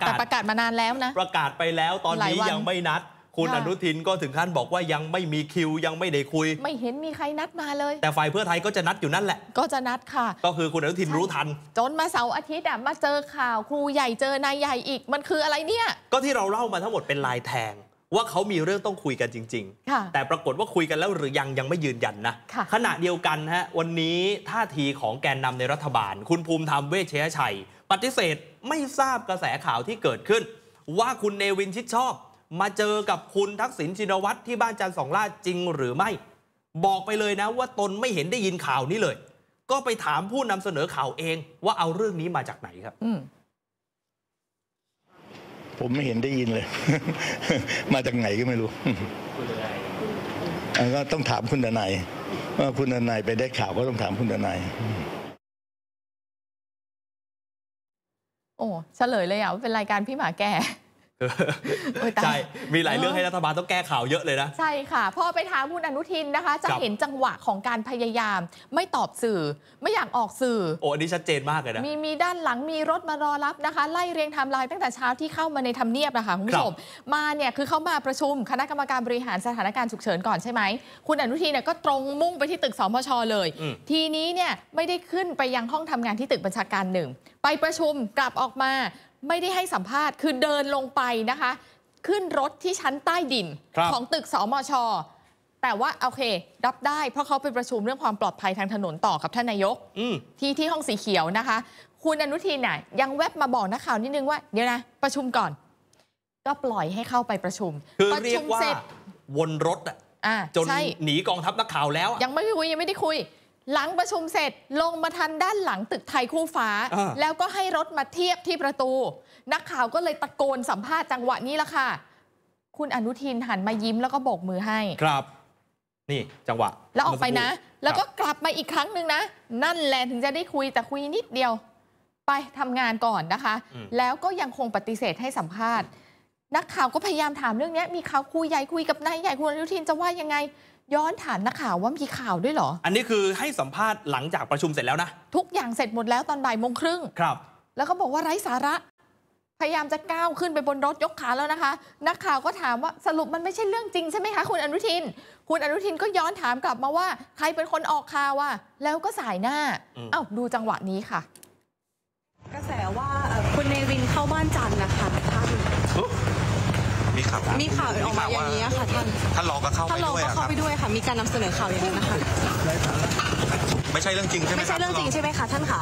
แต่ประกาศมานานแล้วนะประกาศไปแล้วตอนนี้ยังไม่นัด คุณอนุทินก็ถึงขั้นบอกว่ายังไม่มีคิวยังไม่ได้คุย ไม่เห็นมีใครนัดมาเลย แต่ฝ่ายเพื่อไทยก็จะนัดอยู่นั่นแหละ ก็จะนัดค่ะ ก็คือคุณอนุทินรู้ทันจนมาเสาร์อาทิตย์อ่ะมาเจอข่าวครูใหญ่เจอนายใหญ่อีก มันคืออะไรเนี่ย ก็ที่เราเล่ามาทั้งหมดเป็นลายแทงว่าเขามีเรื่องต้องคุยกันจริงๆ แต่ปรากฏว่าคุยกันแล้วหรือยังยังไม่ยืนยันนะะขณะเดียวกันฮะวันนี้ท่าทีของแกนนำในรัฐบาล คุณภูมิธรรมเวชยชัย ปฏิเสธไม่ทราบกระแสข่าวที่เกิดขึ้น ว่าคุณเนวินชิดชอบ มาเจอกับคุณทักษิณชินวัตรที่บ้านจันทร์สองล่าจริงหรือไม่ บอกไปเลยนะ ว่าตนไม่เห็นได้ยินข่าวนี้เลย ก็ไปถามผู้นำเสนอข่าวเอง ว่าเอาเรื่องนี้มาจากไหนครับผมไม่เห็นได้ยินเลย มาจากไหนก็ไม่รู้ก็ต้องถามคุณดนายว่าคุณดนายไปได้ข่าวก็ต้องถามคุณดนายโอ้ เฉลยเลยอ่ะเป็นรายการพี่หมาแก่ใช่ มีหลายเรื่องให้รัฐบาลต้องแก้ข่าวเยอะเลยนะ ใช่ค่ะ พอไปถามคุณอนุทินนะคะ จะเห็นจังหวะของการพยายามไม่ตอบสื่อไม่อยากออกสื่อ โอ้อันนี้ชัดเจนมากเลยนะมีมีด้านหลังมีรถมารอรับนะคะ ไล่เรียงทำลายตั้งแต่เช้าที่เข้ามาในทำเนียบนะคะ คุณผู้ชมมาเนี่ย คือเขามาประชุมคณะกรรมการบริหารสถานการณ์ฉุกเฉินก่อนใช่ไหมคุณอนุทินเนี่ยก็ตรงมุ่งไปที่ตึกสพชเลย ทีนี้เนี่ยไม่ได้ขึ้นไปยังห้องทำงานที่ตึกบัญชาการหนึ่งไปประชุมกลับออกมาไม่ได้ให้สัมภาษณ์ คือเดินลงไปนะคะ ขึ้นรถที่ชั้นใต้ดินของตึกสมช แต่ว่า โอเค รับได้เพราะเขาไปประชุมเรื่องความปลอดภัยทางถนนต่อกับท่านนายกที่ที่ห้องสีเขียวนะคะ คุณอนุทินน่ะยังแวบมาบอกนักข่าวนิดนึงว่า เดี๋ยวนะ ประชุมก่อน ก็ปล่อยให้เข้าไปประชุมครอเรียกว่าวนรถอ่ะจนหนีกองทัพนักข่าวแล้วยังไม่คุยยังไม่ได้คุยหลังประชุมเสร็จลงมาทันด้านหลังตึกไทยคู่ฟ้า แล้วก็ให้รถมาเทียบที่ประตู นักข่าวก็เลยตะโกนสัมภาษณ์จังหวะนี้ละค่ะ คุณอนุทินหันมายิ้มแล้วก็บอกมือให้ครับ นี่จังหวะ แล้วออกไปนะ แล้วก็กลับมาอีกครั้งหนึ่งนะ นั่นแหละถึงจะได้คุยแต่คุยนิดเดียว ไปทำงานก่อนนะคะ แล้วก็ยังคงปฏิเสธให้สัมภาษณ์ นักข่าวก็พยายามถามเรื่องนี้มีข่าวคุยใหญ่คุยกับนายใหญ่คุณอนุทินจะว่ายังไงย้อนถามนักข่าวว่ามีข่าวด้วยเหรอ อันนี้คือให้สัมภาษณ์หลังจากประชุมเสร็จแล้วนะ ทุกอย่างเสร็จหมดแล้วตอนบ่ายโมงครึ่งครับ แล้วก็บอกว่าไร้สาระ พยายามจะก้าวขึ้นไปบนรถยกขาแล้วนะคะ นักข่าวก็ถามว่าสรุปมันไม่ใช่เรื่องจริงใช่ไหมคะคุณอนุทิน คุณอนุทินก็ย้อนถามกลับมาว่าใครเป็นคนออกข่าวอ่ะ แล้วก็สายหน้า เอ้าดูจังหวะนี้ค่ะ กระแสว่าคุณเนวินเข้าบ้านจันนะคะข่าวมีข่าวออกมาอย่างนี้ค่ะท่านท่านรองก็เข้าไปด้วยท่านรองก็เข้าไปด้วยค่ะมีการนำเสนอข่าวอย่างนี้นะคะไม่ใช่เรื่องจริงใช่ไหมไม่ใช่เรื่องจริงใช่ไหมคะท่านขา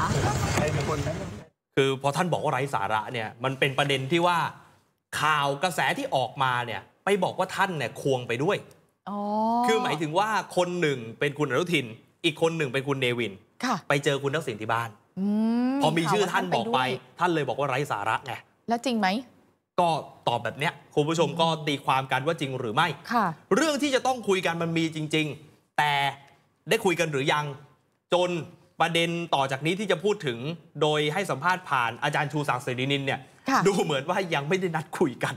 คือพอท่านบอกว่าไร้สาระเนี่ยมันเป็นประเด็นที่ว่าข่าวกระแสที่ออกมาเนี่ยไปบอกว่าท่านเนี่ยควงไปด้วย คือหมายถึงว่าคนหนึ่งเป็นคุณอนุทิน อีกคนหนึ่งเป็นคุณเนวินไปเจอคุณทักษิณที่บ้านพอมีชื่อท่านบอกไปท่านเลยบอกว่าไร้สาระไงแล้วจริงไหม็ตอบแบบเนี้ยคุณผู้ชมก็ตีความกันว่าจริงหรือไม่เรื่องที่จะต้องคุยกันมันมีจริง ๆ แต่ได้คุยกันหรือยัง จนประเด็นต่อจากนี้ที่จะพูดถึงโดยให้สัมภาษณ์ผ่านอาจารย์ชูศักดิ์สรีนินเนี่ยดูเหมือนว่ายังไม่ได้นัดคุยกัน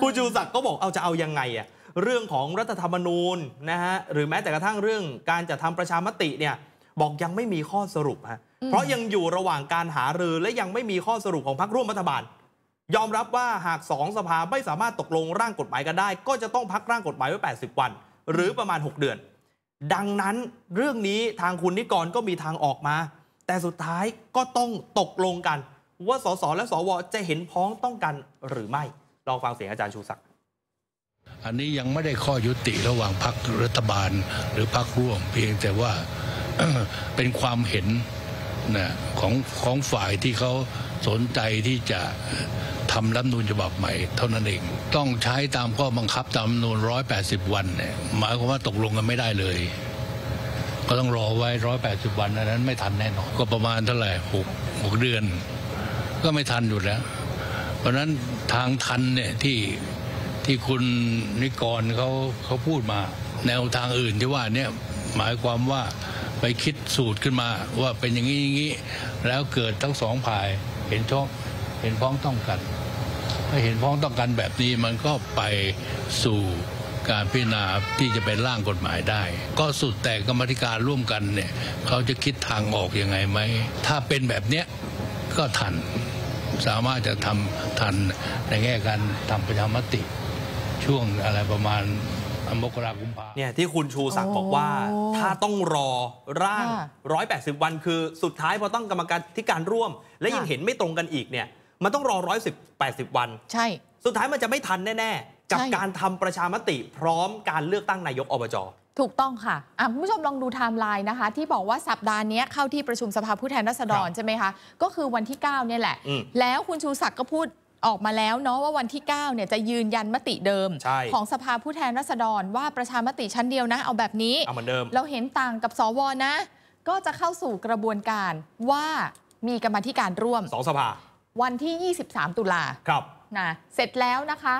คุณชูศักดิ์ก็บอกเอาจะเอายังไงอะเรื่องของรัฐธรรมนูญนะฮะหรือแม้แต่กระทั่งเรื่องการจัดทาประชามติเนี่ยบอกยังไม่มีข้อสรุปฮะเพราะยังอยู่ระหว่างการหารือและยังไม่มีข้อสรุปของพรรคร่วมรัฐบาลยอมรับว่าหากสองสภาไม่สามารถตกลงร่างกฎหมายกันได้ ก็จะต้องพักร่างกฎหมายไว้ 80 วัน หรือประมาณ 6 เดือน ดังนั้นเรื่องนี้ทางคุณนิกรก็มีทางออกมา แต่สุดท้ายก็ต้องตกลงกัน ว่า สสและสวจะเห็นพ้องต้องกัน หรือไม่ลองฟังเสียงอาจารย์ชูศักดิ์อันนี้ยังไม่ได้ข้อยุติระหว่างพรรครัฐบาล หรือพรรคร่วมเพียงแต่ว่าเป็นความเห็นนะของของฝ่ายที่เขาสนใจที่จะทำรัฐมนูญฉบับใหม่เท่านั้นเองต้องใช้ตามข้อบังคับตามรัฐมนูน180วันเนี่ยหมายความว่าตกลงกันไม่ได้เลย ก็ต้องรอไว้180วันันนั้นไม่ทันแน่นอนก็ประมาณเท่าไหร่หกหกเดือน ก็ไม่ทันอยู่แล้วเพราะนั้นทางทันเนี่ยที่ที่คุณนิกรเขาเขาพูดมา แนวทางอื่นที่ว่าเนี่ยหมายความว่าไปคิดสูตรขึ้นมาว่าเป็นอย่างนี้อย่างนี้แล้วเกิดทั้งสองฝ่ายเห็นชอบเห็นพ้องต้องกันถ้าเห็นพ้องต้องกันแบบนี้มันก็ไปสู่การพิจารณาที่จะเป็นร่างกฎหมายได้ ก็สุดแต่กรรมธิการร่วมกันเนี่ย เขาจะคิดทางออกอยังไงไหมถ้าเป็นแบบเนี้ยก็ทันสามารถจะทำทันในแง่การทำประชามติช่วงอะไรประมาณมกราคุมภาเนี่ยที่คุณชูศักดิ์บอกว่า ถ้าต้องรอร่าง 180 วันคือสุดท้ายพอต้องกรรมการที่การร่วม และยังเห็นไม่ตรงกันอีกเนี่ยมันต้องรอ 180 วัน ใช่ สุดท้ายมันจะไม่ทันแน่ๆกับการทำประชามติพร้อมการเลือกตั้งนายกอบจถูกต้องค่ะคุณผู้ชมลองดูไทม์ไลน์นะคะ ที่บอกว่าสัปดาห์นี้เข้าที่ประชุมสภาผู้แทนราษฎรใช่ไหมคะก็คือวันที่ 9เนี่ยแหละแล้วคุณชูศักดิ์ก็พูดออกมาแล้วเนาะว่าวันที่ 9 เนี่ยจะยืนยันมติเดิม ของสภาผู้แทนราษฎรว่าประชามติชั้นเดียวนะเอาแบบนี้เอาเหมือนเดิม เราเห็นต่างกับสวนะ ก็จะเข้าสู่กระบวนการว่ามีกรรมธิการร่วมสองสภา วันที่ 23 ตุลาครับนะเสร็จแล้วนะคะ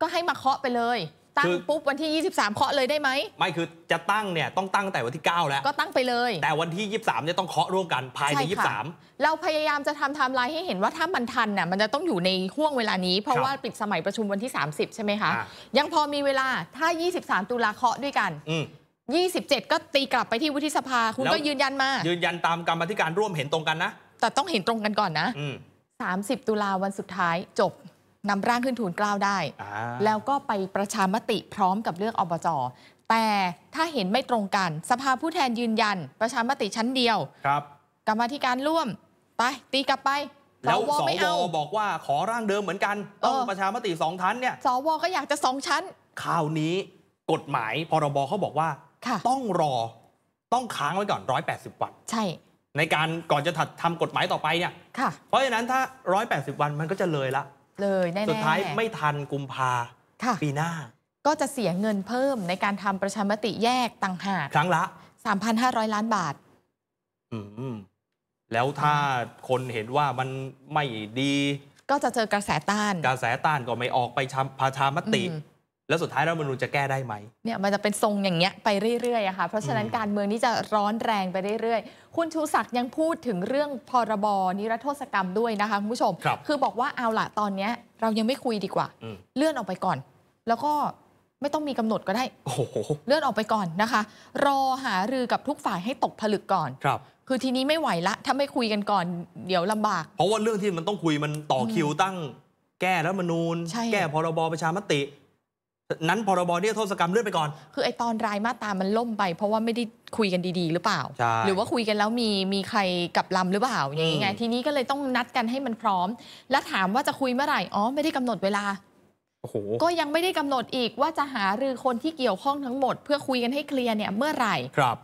ก็ให้มาเคาะไปเลยตั้งปุ๊บวันที่ 23 เคาะเลยได้ไหมไม่คือจะตั้งเนี่ยต้องตั้งแต่วันที่ 9 แล้วก็ตั้งไปเลย แต่วันที่ 23เนี่ยต้องเคาะร่วมกันภายใน 23เราพยายามจะทำไทม์ไลน์ให้เห็นว่าถ้ามันทันน่ะมันจะต้องอยู่ในห่วงเวลานี้เพราะว่าปิดสมัยประชุมวันที่ 30 ใช่ไหมคะ ยังพอมีเวลาถ้า 23 ตุลาเคาะด้วยกัน27 ก็ตีกลับไปที่วุฒิสภาคุณก็ยืนยันมา ยืนยันตามกรรมธิการร่วมเห็นตรงกันนะ แต่ต้องเห็นตรงกันก่อนนะ30 ตุลาวันสุดท้ายจบนำร่างขึ้นทูลเกล้าได้ แล้วก็ไปประชามติพร้อมกับเลือกอบจ แต่ถ้าเห็นไม่ตรงกันสภาผู้แทนยืนยันประชามติชั้นเดียวครับ กรรมธิการร่วม ไปตีกลับไป แล้วสวบอกว่าขอร่างเดิมเหมือนกัน ต้องประชามติสองชั้นเนี่ย สวก็อยากจะสองชั้น คราวนี้กฎหมายพรบเขาบอกว่าต้องรอต้องค้างไว้ก่อน180 วันใช่ ในการก่อนจะถัดทำกฎหมายต่อไปเนี่ยเพราะฉะนั้นถ้า180 วันมันก็จะเลยละเลยแน่ๆสุดท้ายไม่ทันกุมภาปีหน้า ก็จะเสียเงินเพิ่มในการทำประชามติแยกต่างหากครั้งละ 3,500 ล้านบาทแล้วถ้าคนเห็นว่ามันไม่ดี ก็จะเจอกระแสต้านกระแสต้านก็ไม่ออกไปประชามติแล้วสุดท้ายรัฐมนูญจะแก้ได้ไหมเนี่ยมันจะเป็นทรงอย่างเงี้ยไปเรื่อยๆอะค่ะเพราะฉะนั้นการเมืองนี่จะร้อนแรงไปเรื่อย ๆ คุณชูศักดิ์ยังพูดถึงเรื่องพรบนิรโทษกรรมด้วยนะคะคุณผู้ชมคคือบอกว่าเอาละตอนเนี้ยเรายังไม่คุยดีกว่าเลื่อนออกไปก่อน แล้วก็ไม่ต้องมีกำหนดก็ได้เลื่อนออกไปก่อนนะคะ รอหารือกับทุกฝ่ายให้ตกผลึกก่อน ครับ คือทีนี้ไม่ไหวละ ถ้าไม่คุยกันก่อนเดี๋ยวลำบาก เพราะว่าเรื่องที่มันต้องคุยมันต่อคิวตั้ง แก้รัฐมนูญแก้พรบประชามตินั้นพรบเนี่ยโทษกรรมเลื่อนไปก่อน คือไอตอนรายมาตามันล่มไปเพราะว่าไม่ได้คุยกันดีๆ หรือเปล่า หรือว่าคุยกันแล้วมีมีใครกับลำหรือเปล่าอย่างงี้ไง ทีนี้ก็เลยต้องนัดกันให้มันพร้อม แล้วถามว่าจะคุยเมื่อไหร่ อ๋อ ไม่ได้กำหนดเวลาก็ยังไม่ได้กำหนดอีก ว่าจะหารือคนที่เกี่ยวข้องทั้งหมด เพื่อคุยกันให้เคลียร์เนี่ยเมื่อไหร่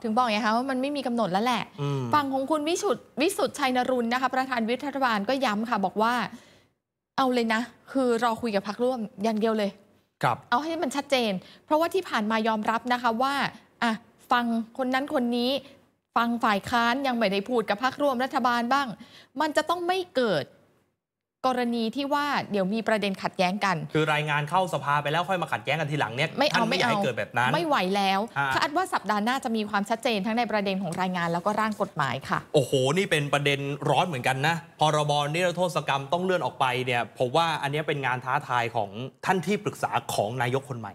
ถึงบอกไงคะว่ามันไม่มีกำหนดแล้วแหละฝั่งของคุณวิสุทธ์วิสุทธ์ชัยนรุณนะคะประธานวิทยาบาลก็ย้ำค่ะ บอกว่า เอาเลยนะ คือรอคุยกับพักร่วมอย่างเดียวเลยเอาให้มันชัดเจน เพราะว่าที่ผ่านมายอมรับนะคะว่าอ่ะฟังคนนั้นคนนี้ ฟังฝ่ายค้านยังไม่ได้พูดกับพรรคร่วมรัฐบาลบ้าง มันจะต้องไม่เกิดกรณีที่ว่าเดี๋ยวมีประเด็นขัดแย้งกัน คือรายงานเข้าสภาไปแล้ว ค่อยมาขัดแย้งกันทีหลังเนี่ยไม่เอาไม่เอาเกิดแบบนั้นไม่ไหวแล้วคาดว่าสัปดาห์หน้าจะมีความชัดเจนทั้งในประเด็นของรายงานแล้วก็ร่างกฎหมายค่ะโอ้โห นี่เป็นประเด็นร้อนเหมือนกันนะพรบนิรโทษกรรมต้องเลื่อนออกไปเนี่ยผมว่าอันนี้เป็นงานท้าทายของท่านที่ปรึกษาของนายกคนใหม่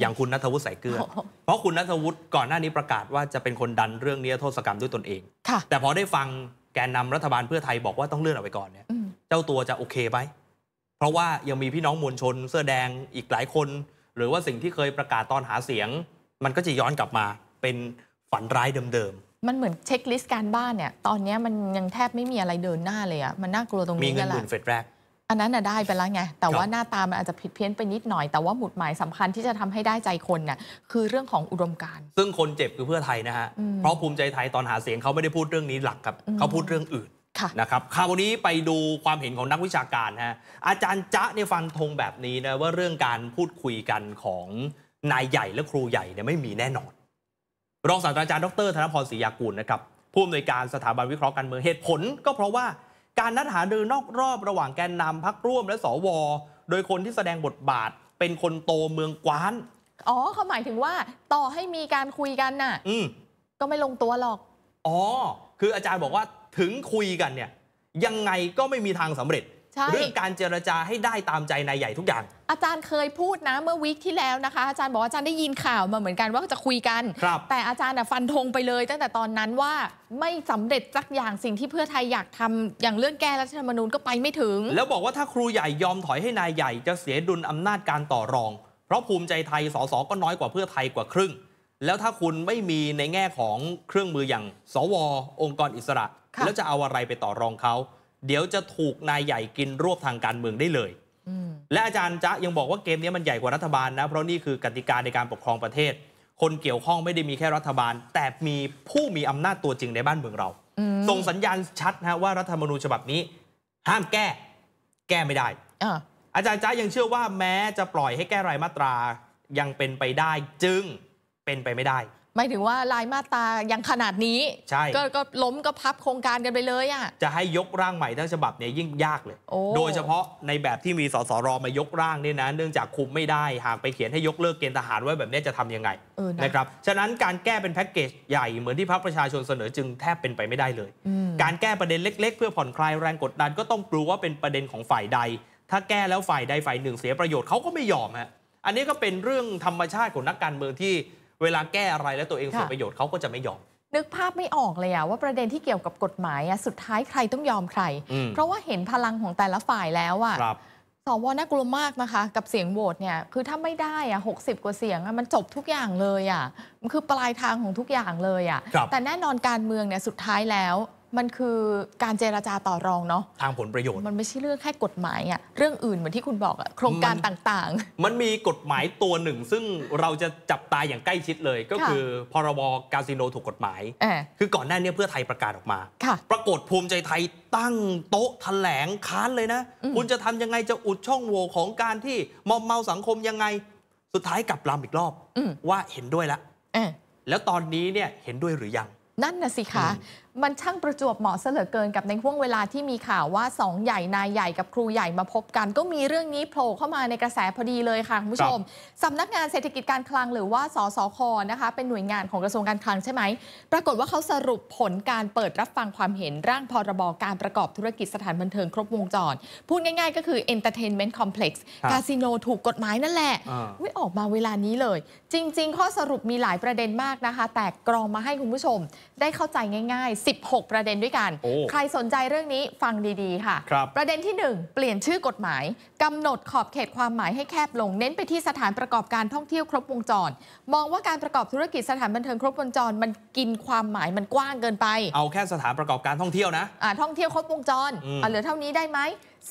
อย่างคุณนัทวุฒิสายเกลือ เพราะคุณนัทวุฒิก่อนหน้านี้ประกาศว่าจะเป็นคนดันเรื่องนี้โทษกรรมด้วยตนเองแต่พอได้ฟังแกนนำรัฐบาลเพื่อไทยบอกว่าต้องเลื่อนออกไปก่อนเนี่ยเจ้าตัวจะโอเคไหม เพราะว่ายังมีพี่น้องมวลชน เสื้อแดงอีกหลายคน หรือว่าสิ่งที่เคยประกาศตอนหาเสียง มันก็จะย้อนกลับมาเป็นฝันร้ายเดิมๆ มันเหมือนเช็คลิสต์การบ้านเนี่ยตอนนี้มันยังแทบไม่มีอะไรเดินหน้าเลยอะ่ะมันน่ากลัวตรงนี้มีเงินหมเฟดแรกอันนั้นน่ะได้ไปแล้วไง แต่ว่าหน้าตามันอาจจะผิดเพี้ยนไปนิดหน่อย แต่ว่าหมุดหมายสำคัญที่จะทำให้ได้ใจคนน่ะคือเรื่องของอุดมการณ์ซึ่งคนเจ็บคือเพื่อไทยนะฮะเพราะภูมิใจไทยตอนหาเสียงเขาไม่ได้พูดเรื่องนี้หลักครับเขาพูดเรื่องอื่นนะครับคราวนี้ไปดูความเห็นของนักวิชาการฮะ อาจารย์จ๊ะเนี่ยฟันธงแบบนี้นะว่าเรื่องการพูดคุยกันของนายใหญ่และครูใหญ่เนี่ยไม่มีแน่นอน รองศาสตราจารย์ดรธนพรศรียากูลนะครับ ผู้อำนวยการสถาบันวิเคราะห์การเมืองเหตุผล ก็เพราะว่าการนัดหาเดินนอกรอบระหว่างแกนนำพักร่วมและสวโดยคนที่แสดงบทบาทเป็นคนโตเมืองกวาน อ๋อเขาหมายถึงว่า ต่อให้มีการคุยกันน่ะก็ไม่ลงตัวหรอก อ๋อ คืออาจารย์บอกว่าถึงคุยกันเนี่ยยังไงก็ไม่มีทางสำเร็จเรื่องการเจรจาให้ได้ตามใจนายใหญ่ทุกอย่าง อาจารย์เคยพูดนะ เมื่อวิคที่แล้วนะคะอาจารย์บอกอาจารย์ได้ยินข่าวมาเหมือนกันว่าจะคุยกัน แต่อาจารย์ฟันธงไปเลย ตั้งแต่ตอนนั้นว่าไม่สำเร็จสักอย่างสิ่งที่เพื่อไทยอยากทำอย่างเรื่องแก้รัฐธรรมนูญก็ไปไม่ถึง แล้วบอกว่าถ้าครูใหญ่ยอมถอยให้นายใหญ่จะเสียดุลอำนาจการต่อรองเพราะภูมิใจไทยสสก็น้อยกว่าเพื่อไทยกว่าครึ่ง แล้วถ้าคุณไม่มีในแง่ของเครื่องมืออย่างสวองค์กรอิสระแล้วจะเอาอะไรไปต่อรองเขาเดี๋ยวจะถูกนายใหญ่กินรวบทางการเมืองได้เลย และอาจารย์จ๊ะยังบอกว่าเกมนี้มันใหญ่กว่ารัฐบาลนะ เพราะนี่คือกติกาในการปกครองประเทศ คนเกี่ยวข้องไม่ได้มีแค่รัฐบาล แต่มีผู้มีอำนาจตัวจริงในบ้านเมืองเรา ส่งสัญญาณชัดนะว่ารัฐธรรมนูญฉบับนี้ห้ามแก้แก้ไม่ได้อาจารย์จ๊ะยังเชื่อว่าแม้จะปล่อยให้แก้รายมาตรายังเป็นไปได้จึงเป็นไปไม่ได้หมายถึงว่าลายมาตายังขนาดนี้ใช่ก็ก็ล้มก็พับโครงการกันไปเลยอ่ะจะให้ยกร่างใหม่ทั้งฉบับเนี่ยยิ่งยากเลย โดยเฉพาะในแบบที่มีสสรมายกร่างเนี่ยนะ เนื่องจากคุมไม่ได้หากไปเขียนให้ยกเลิกเกณฑ์ทหารไว้แบบนี้จะทํำยังไงนะครับ ฉะนั้นการแก้เป็นแพ็กเกจใหญ่เหมือนที่พรรคประชาชนเสนอจึงแทบเป็นไปไม่ได้เลย การแก้ประเด็นเล็ก ๆ เพื่อผ่อนคลายแรงกดดันก็ต้องลู้ว่าเป็นประเด็นของฝ่ายใด ถ้าแก้แล้วฝ่ายใดฝ่ายหนึ่ง เสียประโยชน์เขาก็ไม่ยอมฮะอันนี้ก็เป็นเรื่องธรรมชาติของนักการเมืองที่เวลาแก้อะไรแล้วตัวเองเสียประโยชน์เขาก็จะไม่ยอม นึกภาพไม่ออกเลยอะว่าประเด็นที่เกี่ยวกับกฎหมายอะสุดท้ายใครต้องยอมใคร เพราะว่าเห็นพลังของแต่ละฝ่ายแล้วอะสวน่ากลัวมากนะคะกับเสียงโหวตเนี่ยคือถ้าไม่ได้อะหกสิบกว่าเสียงมันจบทุกอย่างเลยอะมันคือปลายทางของทุกอย่างเลยอะแต่แน่นอนการเมืองเนี่ยสุดท้ายแล้วมันคือการเจราจาต่อรองเนาะทางผลประโยชน์ มันไม่ใช่เรื่องแค่กฎหมายอะเรื่องอื่นเหมือนที่คุณบอกอะโครงการต่างๆ มันมีกฎหมายตัวหนึ่ง ซึ่งเราจะจับตาอย่างใกล้ชิดเลย ก็คือพรบคาสิโนถูกกฎหมาย คือก่อนหน้านี้เพื่อไทยประกาศออกมา ปรากฏภูมิใจไทยตั้งโต๊ะแถลงค้านเลยนะ คุณจะทำยังไงจะอุดช่องโหว่ของการที่มอมเมาสังคมยังไงสุดท้ายกลับลำอีกรอบว่าเห็นด้วยละแล้วตอนนี้เนี่ยเห็นด้วยหรือยัง นั่นนะสิคะมันช่างประจวบเหมาะเสเหลือเกินกับในห่วงเวลาที่มีข่าวว่าสองใหญ่นายใหญ่กับครูใหญ่มาพบกันก็มีเรื่องนี้โผล่เข้ามาในกระแส พอดีเลยค่ะ คุณผู้ชมสำนักงานเศรษฐกิจการคลังหรือว่าสสคนะคะเป็นหน่วยงานของกระทรวงการคลังใช่ไหม ปรากฏว่าเขาสรุปผลการเปิดรับฟังความเห็นร่างพรบการประกอบธุรกิจสถานบันเทิงครบวงจร พูดง่ายๆก็คือ Entertainment Complex คาสิโนถูกกฎหมายนั่นแหละไม่ออกมาเวลานี้เลย จริงๆ ข้อสรุปมีหลายประเด็นมากนะคะแต่กรองมาให้คุณผู้ชม ได้เข้าใจง่าย16 ประเด็นด้วยกัน ใครสนใจเรื่องนี้ฟังดีๆค่ะครประเด็นที่ 1 เปลี่ยนชื่อกฎหมาย กำหนดขอบเขตความหมายให้แคบลง เน้นไปที่สถานประกอบการท่องเที่ยวครบวงจร มองว่าการประกอบธุรกิจสถานบันเทิงครบวงจรมันกินความหมายมันกว้างเกินไป เอาแค่สถานประกอบการท่องเที่ยวนะะท่องเที่ยวครบวงจรเหลือเท่านี้ได้ไหม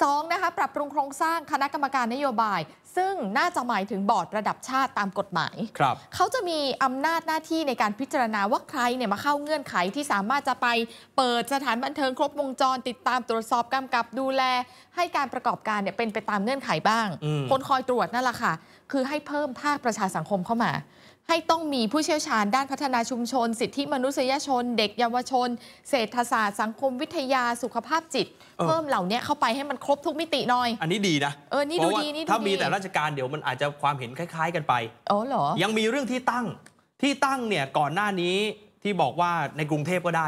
สองนะคะปรับปรุงโครงสร้างคณะกรรมการนโยบายซึ่งน่าจะหมายถึงบอร์ดระดับชาติตามกฎหมายครับเขาจะมีอำนาจหน้าที่ในการพิจารณาว่าใครเนี่ยมาเข้าเงื่อนไขที่สามารถจะไปเปิดสถานบันเทิงครบวงจร ติดตามตรวจสอบกำกับดูแล ให้การประกอบการเนี่ยเป็นไปตามเงื่อนไขบ้าง คนคอยตรวจนั่นแหละค่ะ คือให้เพิ่มภาคประชาสังคมเข้ามาให้ต้องมีผู้เชี่ยวชาญด้านพัฒนาชุมชน สิทธิมนุษยชน เด็กเยาวชน เศรษฐศาสตร์สังคมวิทยาสุขภาพจิต เพิ่มเหล่านี้เข้าไปให้มันครบทุกมิติหน่อย อันนี้ดีนะเออนี่ดูดี นี่ถ้ามีแต่ราชการเดี๋ยวมันอาจจะความเห็นคล้ายๆกันไปอ๋อเหรอยังมีเรื่องที่ตั้ง ที่ตั้งเนี่ย ก่อนหน้านี้ที่บอกว่าในกรุงเทพก็ได้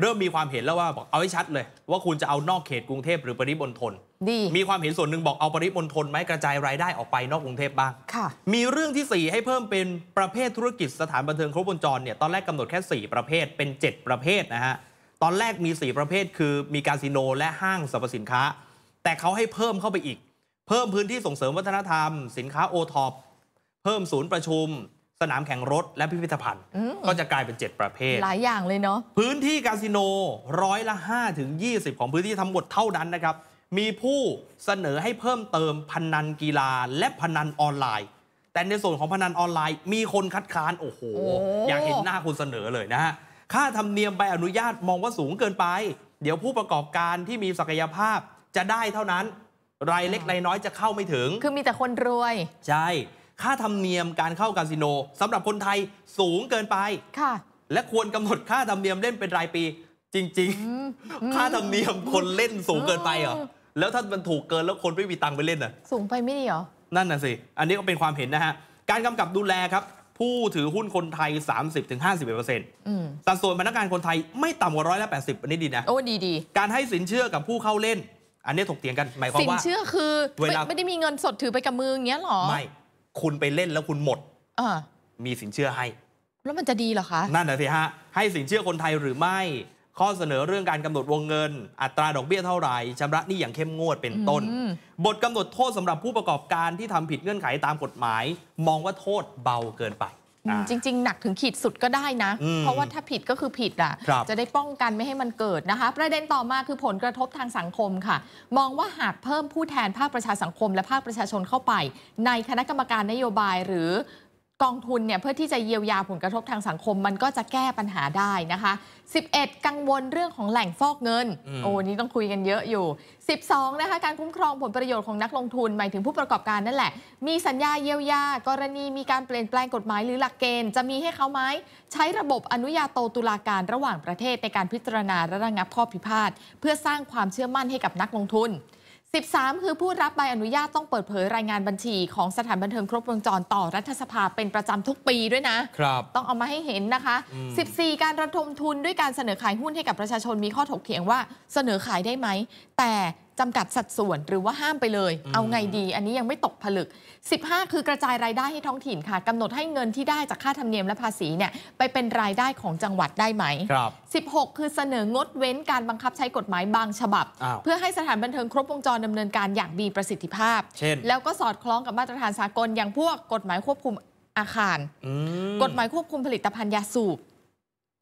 เริ่มมีความเห็นแล้วว่าบอกเอาให้ชัดเลย ว่าคุณจะเอานอกเขตกรุงเทพหรือปริมณฑลดีมีความเห็นส่วนหนึ่งบอกเอาปริมณฑลไหมกระจายรายได้ออกไปนอกกรุงเทพบ้างค่ะ มีเรื่องที่4ให้เพิ่มเป็นประเภทธุรกิจสถานบันเทิงครบวงจรเนี่ยตอนแรกกาหนดแค่4ประเภทเป็น 7 ประเภทนะฮะตอนแรกมี 4 ประเภทคือมีคาสิโนและห้างสรรพสินค้า แต่เขาให้เพิ่มเข้าไปอีก เพิ่มพื้นที่ส่งเสริมวัฒนธรรม สินค้าโอท็อปเพิ่มศูนย์ประชุม สนามแข่งรถและพิพิธภัณฑ์ ก็จะกลายเป็น 7 ประเภท หลายอย่างเลยเนาะพื้นที่คาสิโนร้อยละ5ถึง20 ของพื้นที่ทั้งหมดเท่านั้นนะครับมีผู้เสนอให้เพิ่มเติมพนันกีฬาและพนันออนไลน์ แต่ในส่วนของพนันออนไลน์มีคนคัดค้านโอ้โห อยากเห็นหน้าคนเสนอเลยนะฮะค่าธรรมเนียมใบอนุญาตมองว่าสูงเกินไป เดี๋ยวผู้ประกอบการที่มีศักยภาพ จะได้เท่านั้น รายเล็กรายน้อยจะเข้าไม่ถึงคือมีแต่คนรวย ใช่ ค่าธรรมเนียมการเข้าคาสิโน สำหรับคนไทยสูงเกินไป ค่ะและควรกำหนดค่าธรรมเนียมเล่นเป็นรายปี จริง ๆ ค่าธรรมเนียมคนเล่นสูงเกินไปเหรอแล้วถ้ามันถูกเกิน แล้วคนไม่มีตังค์ไปเล่นน่ะสูงไปไม่ดีหรอ นั่นน่ะสิ อันนี้ก็เป็นความเห็นนะฮะ การกำกับดูแลครับ ผู้ถือหุ้นคนไทย 30-51%สัดส่วนพนักงานคนไทยไม่ต่ำกว่าร้อยละแปดสิบอันนี้ดีนะ โอ้ดีดีการให้สินเชื่อกับผู้เข้าเล่น อันนี้ถกเถียงกันหมายความว่าสินเชื่อคือ ไม่ได้มีเงินสดถือไปกับมืออย่างเงี้ยหรอไม่คุณไปเล่นแล้วคุณหมดมีสินเชื่อให้ แล้วมันจะดีเหรอคะ นั่นน่ะสิฮะให้สินเชื่อคนไทยหรือไม่ข้อเสนอเรื่องการกำหนดวงเงินอัตราดอกเบี้ยเท่าไหร่ชำระหนี้อย่างเข้มงวดเป็นต้น บทกำหนดโทษสำหรับผู้ประกอบการที่ทำผิดเงื่อนไขตามกฎหมาย มองว่าโทษเบาเกินไป จริง ๆ หนักถึงขีดสุดก็ได้นะ เพราะว่าถ้าผิดก็คือผิดอ่ะจะได้ป้องกันไม่ให้มันเกิดนะคะประเด็นต่อมาคือผลกระทบทางสังคมค่ะ มองว่าหากเพิ่มผู้แทนภาคประชาสังคม และภาคประชาชนเข้าไปในคณะกรรมการนโยบายหรือกองทุนเนี่ยเพื่อที่จะเยียวยาผลกระทบทางสังคมมันก็จะแก้ปัญหาได้นะคะ 11 กังวลเรื่องของแหล่งฟอกเงินโอ้นี่ต้องคุยกันเยอะอยู่ 12นะคะการคุ้มครองผลประโยชน์ของนักลงทุนหมายถึงผู้ประกอบการนั่นแหละ มีสัญญาเยียวยา กรณีมีการเปลี่ยนแปลงกฎหมายหรือหลักเกณฑ์จะมีให้เขาไหมใช้ระบบอนุญาโตตุลาการระหว่างประเทศในการพิจารณาระงับข้อพิพาทเพื่อสร้างความเชื่อมั่นให้กับนักลงทุน13คือผู้รับใบอนุญาตต้องเปิดเผยรายงานบัญชี ของสถานบันเทิงครบวงจรต่อรัฐสภาเป็นประจำทุกปีด้วยนะ ครับ ต้องเอามาให้เห็นนะคะ 14 การระดมทุนด้วยการเสนอขายหุ้นให้กับประชาชนมีข้อถกเถียงว่าเสนอขายได้ไหม แต่จำกัดสัดส่วนหรือว่าห้ามไปเลย เอาไงดี อันนี้ยังไม่ตกผลึก 15 คือกระจายรายได้ให้ท้องถิ่นค่ะกำหนดให้เงินที่ได้จากค่าธรรมเนียมและภาษีเนี่ยไปเป็นรายได้ของจังหวัดได้ไหมครับ16 คือเสนองดเว้นการบังคับใช้กฎหมายบางฉบับ เพื่อให้สถานบันเทิงครบวงจรดำเนินการอย่างมีประสิทธิภาพเช่นแล้วก็สอดคล้องกับมาตรฐานสากลอย่างพวกกฎหมายควบคุมอาคารกฎหมายควบคุมผลิตภัณฑ์ยาสูบ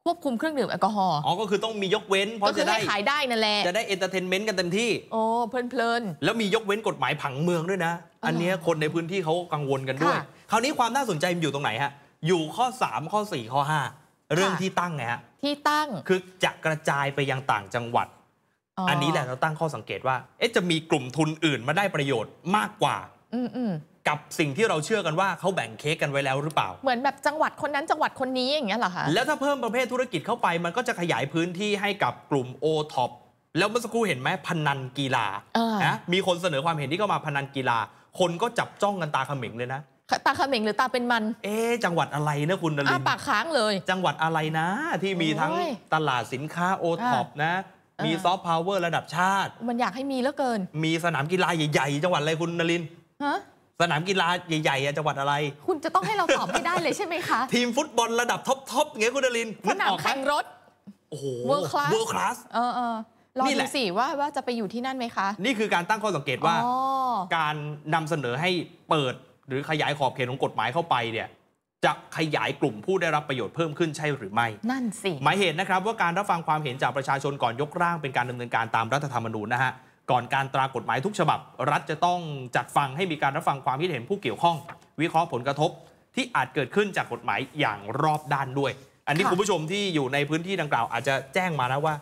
ควบคุมเครื่องดื่มแอลกอฮอล์อ๋อก็คือต้องมียกเว้นเพราะจะได้ขายได้นั่นแหละ จะได้เอนเตอร์เทนเมนต์กันเต็มที่โอ้เพลินๆ แล้วมียกเว้นกฎหมายผังเมืองด้วยนะ อันนี้คนในพื้นที่เขากังวลกันด้วย คราวนี้ความน่าสนใจมันอยู่ตรงไหนฮะ อยู่ข้อ 3 ข้อ 4 ข้อ 5 เรื่องที่ตั้งไงฮะ ที่ตั้งคือจะกระจายไปยังต่างจังหวัดอันนี้แหละเราตั้งข้อสังเกตว่าเอ๊ะจะมีกลุ่มทุนอื่นมาได้ประโยชน์มากกว่า อืมมอืกับสิ่งที่เราเชื่อกันว่าเขาแบ่งเค้กกันไว้แล้วหรือเปล่า เหมือนแบบจังหวัดคนนั้น จังหวัดคนนี้อย่างเงี้ยเหรอคะ แล้วถ้าเพิ่มประเภทธุรกิจเข้าไป มันก็จะขยายพื้นที่ให้กับกลุ่มโอท็อปแล้วเมื่อสักครู่เห็นไหมพนันกีฬาอนะมีคนเสนอความเห็นที่เข้ามาพนันกีฬา คนก็จับจ้องกันตาขมิงเลยนะตาขมิงหรือตาเป็นมัน เอ๊จังหวัดอะไรนะคุณนลินปากค้างเลย จังหวัดอะไรนะที่มีทั้งตลาดสินค้าโอท็อปนะ มีซอฟต์พาวเวอร์ระดับชาติ มันอยากให้มีเหลือเกิน มีสนามกีฬาใหญ่ๆจังหวัดอะไรคุณนลินฮะสนามกีฬาใหญ่ๆจังหวัดอะไร คุณจะต้องให้เราตอบไม่ได้เลยใช่ไหมคะ ทีมฟุตบอลระดับท็อปๆเงี้ยคุณดลิน สนามแข่งรถโอ้โหเวอร์คลาสเวอร์คลาสเออเออรอดูสิว่าว่าจะไปอยู่ที่นั่นไหมคะ นี่คือการตั้งข้อสังเกตว่า การนำเสนอให้เปิดหรือขยายขอบเขตของกฎหมายเข้าไปเนี่ยจะขยายกลุ่มผู้ได้รับประโยชน์เพิ่มขึ้นใช่หรือไม่นั่นสิหมายเหตุนะครับว่าการรับฟังความเห็นจากประชาชนก่อนยกร่างเป็นการดำเนินการตามรัฐธรรมนูญนะฮะก่อนการตรากฎหมายทุกฉบับ รัฐจะต้องจัดฟังให้มีการรับฟังความคิดเห็นผู้เกี่ยวข้อง วิเคราะห์ผลกระทบที่อาจเกิดขึ้นจากกฎหมายอย่างรอบด้านด้วย อันนี้คุณผู้ชมที่อยู่ในพื้นที่ดังกล่าวอาจจะแจ้งมานะว่า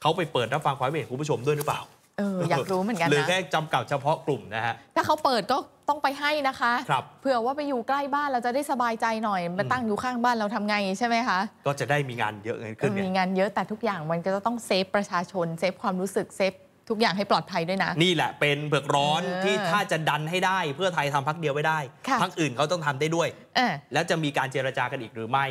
เขาไปเปิดรับฟังความเห็นคุณผู้ชมด้วยหรือเปล่าเอออยากรู้เหมือนกันนะหรือแค่จำกัดเฉพาะกลุ่มนะฮะถ้าเขาเปิดก็ต้องไปให้นะคะครับเผื่อว่าไปอยู่ใกล้บ้านเราจะได้สบายใจหน่อยมาตั้งอยู่ข้างบ้านเราทำไงใช่ไหมคะก็จะได้มีงานเยอะเงินขึ้นมีงานเยอะแต่ทุกอย่างมันก็ต้องเซฟประชาชนเซฟความรู้สึกเซฟทุกอย่างให้ปลอดภัยด้วยนะ นี่แหละเป็นเผือกร้อนที่ถ้าจะดันให้ได้ เพื่อไทยทำพักเดียวไม่ได้พักอื่นเขาต้องทำได้ด้วยแล้วจะมีการเจรจากันอีกหรือไม่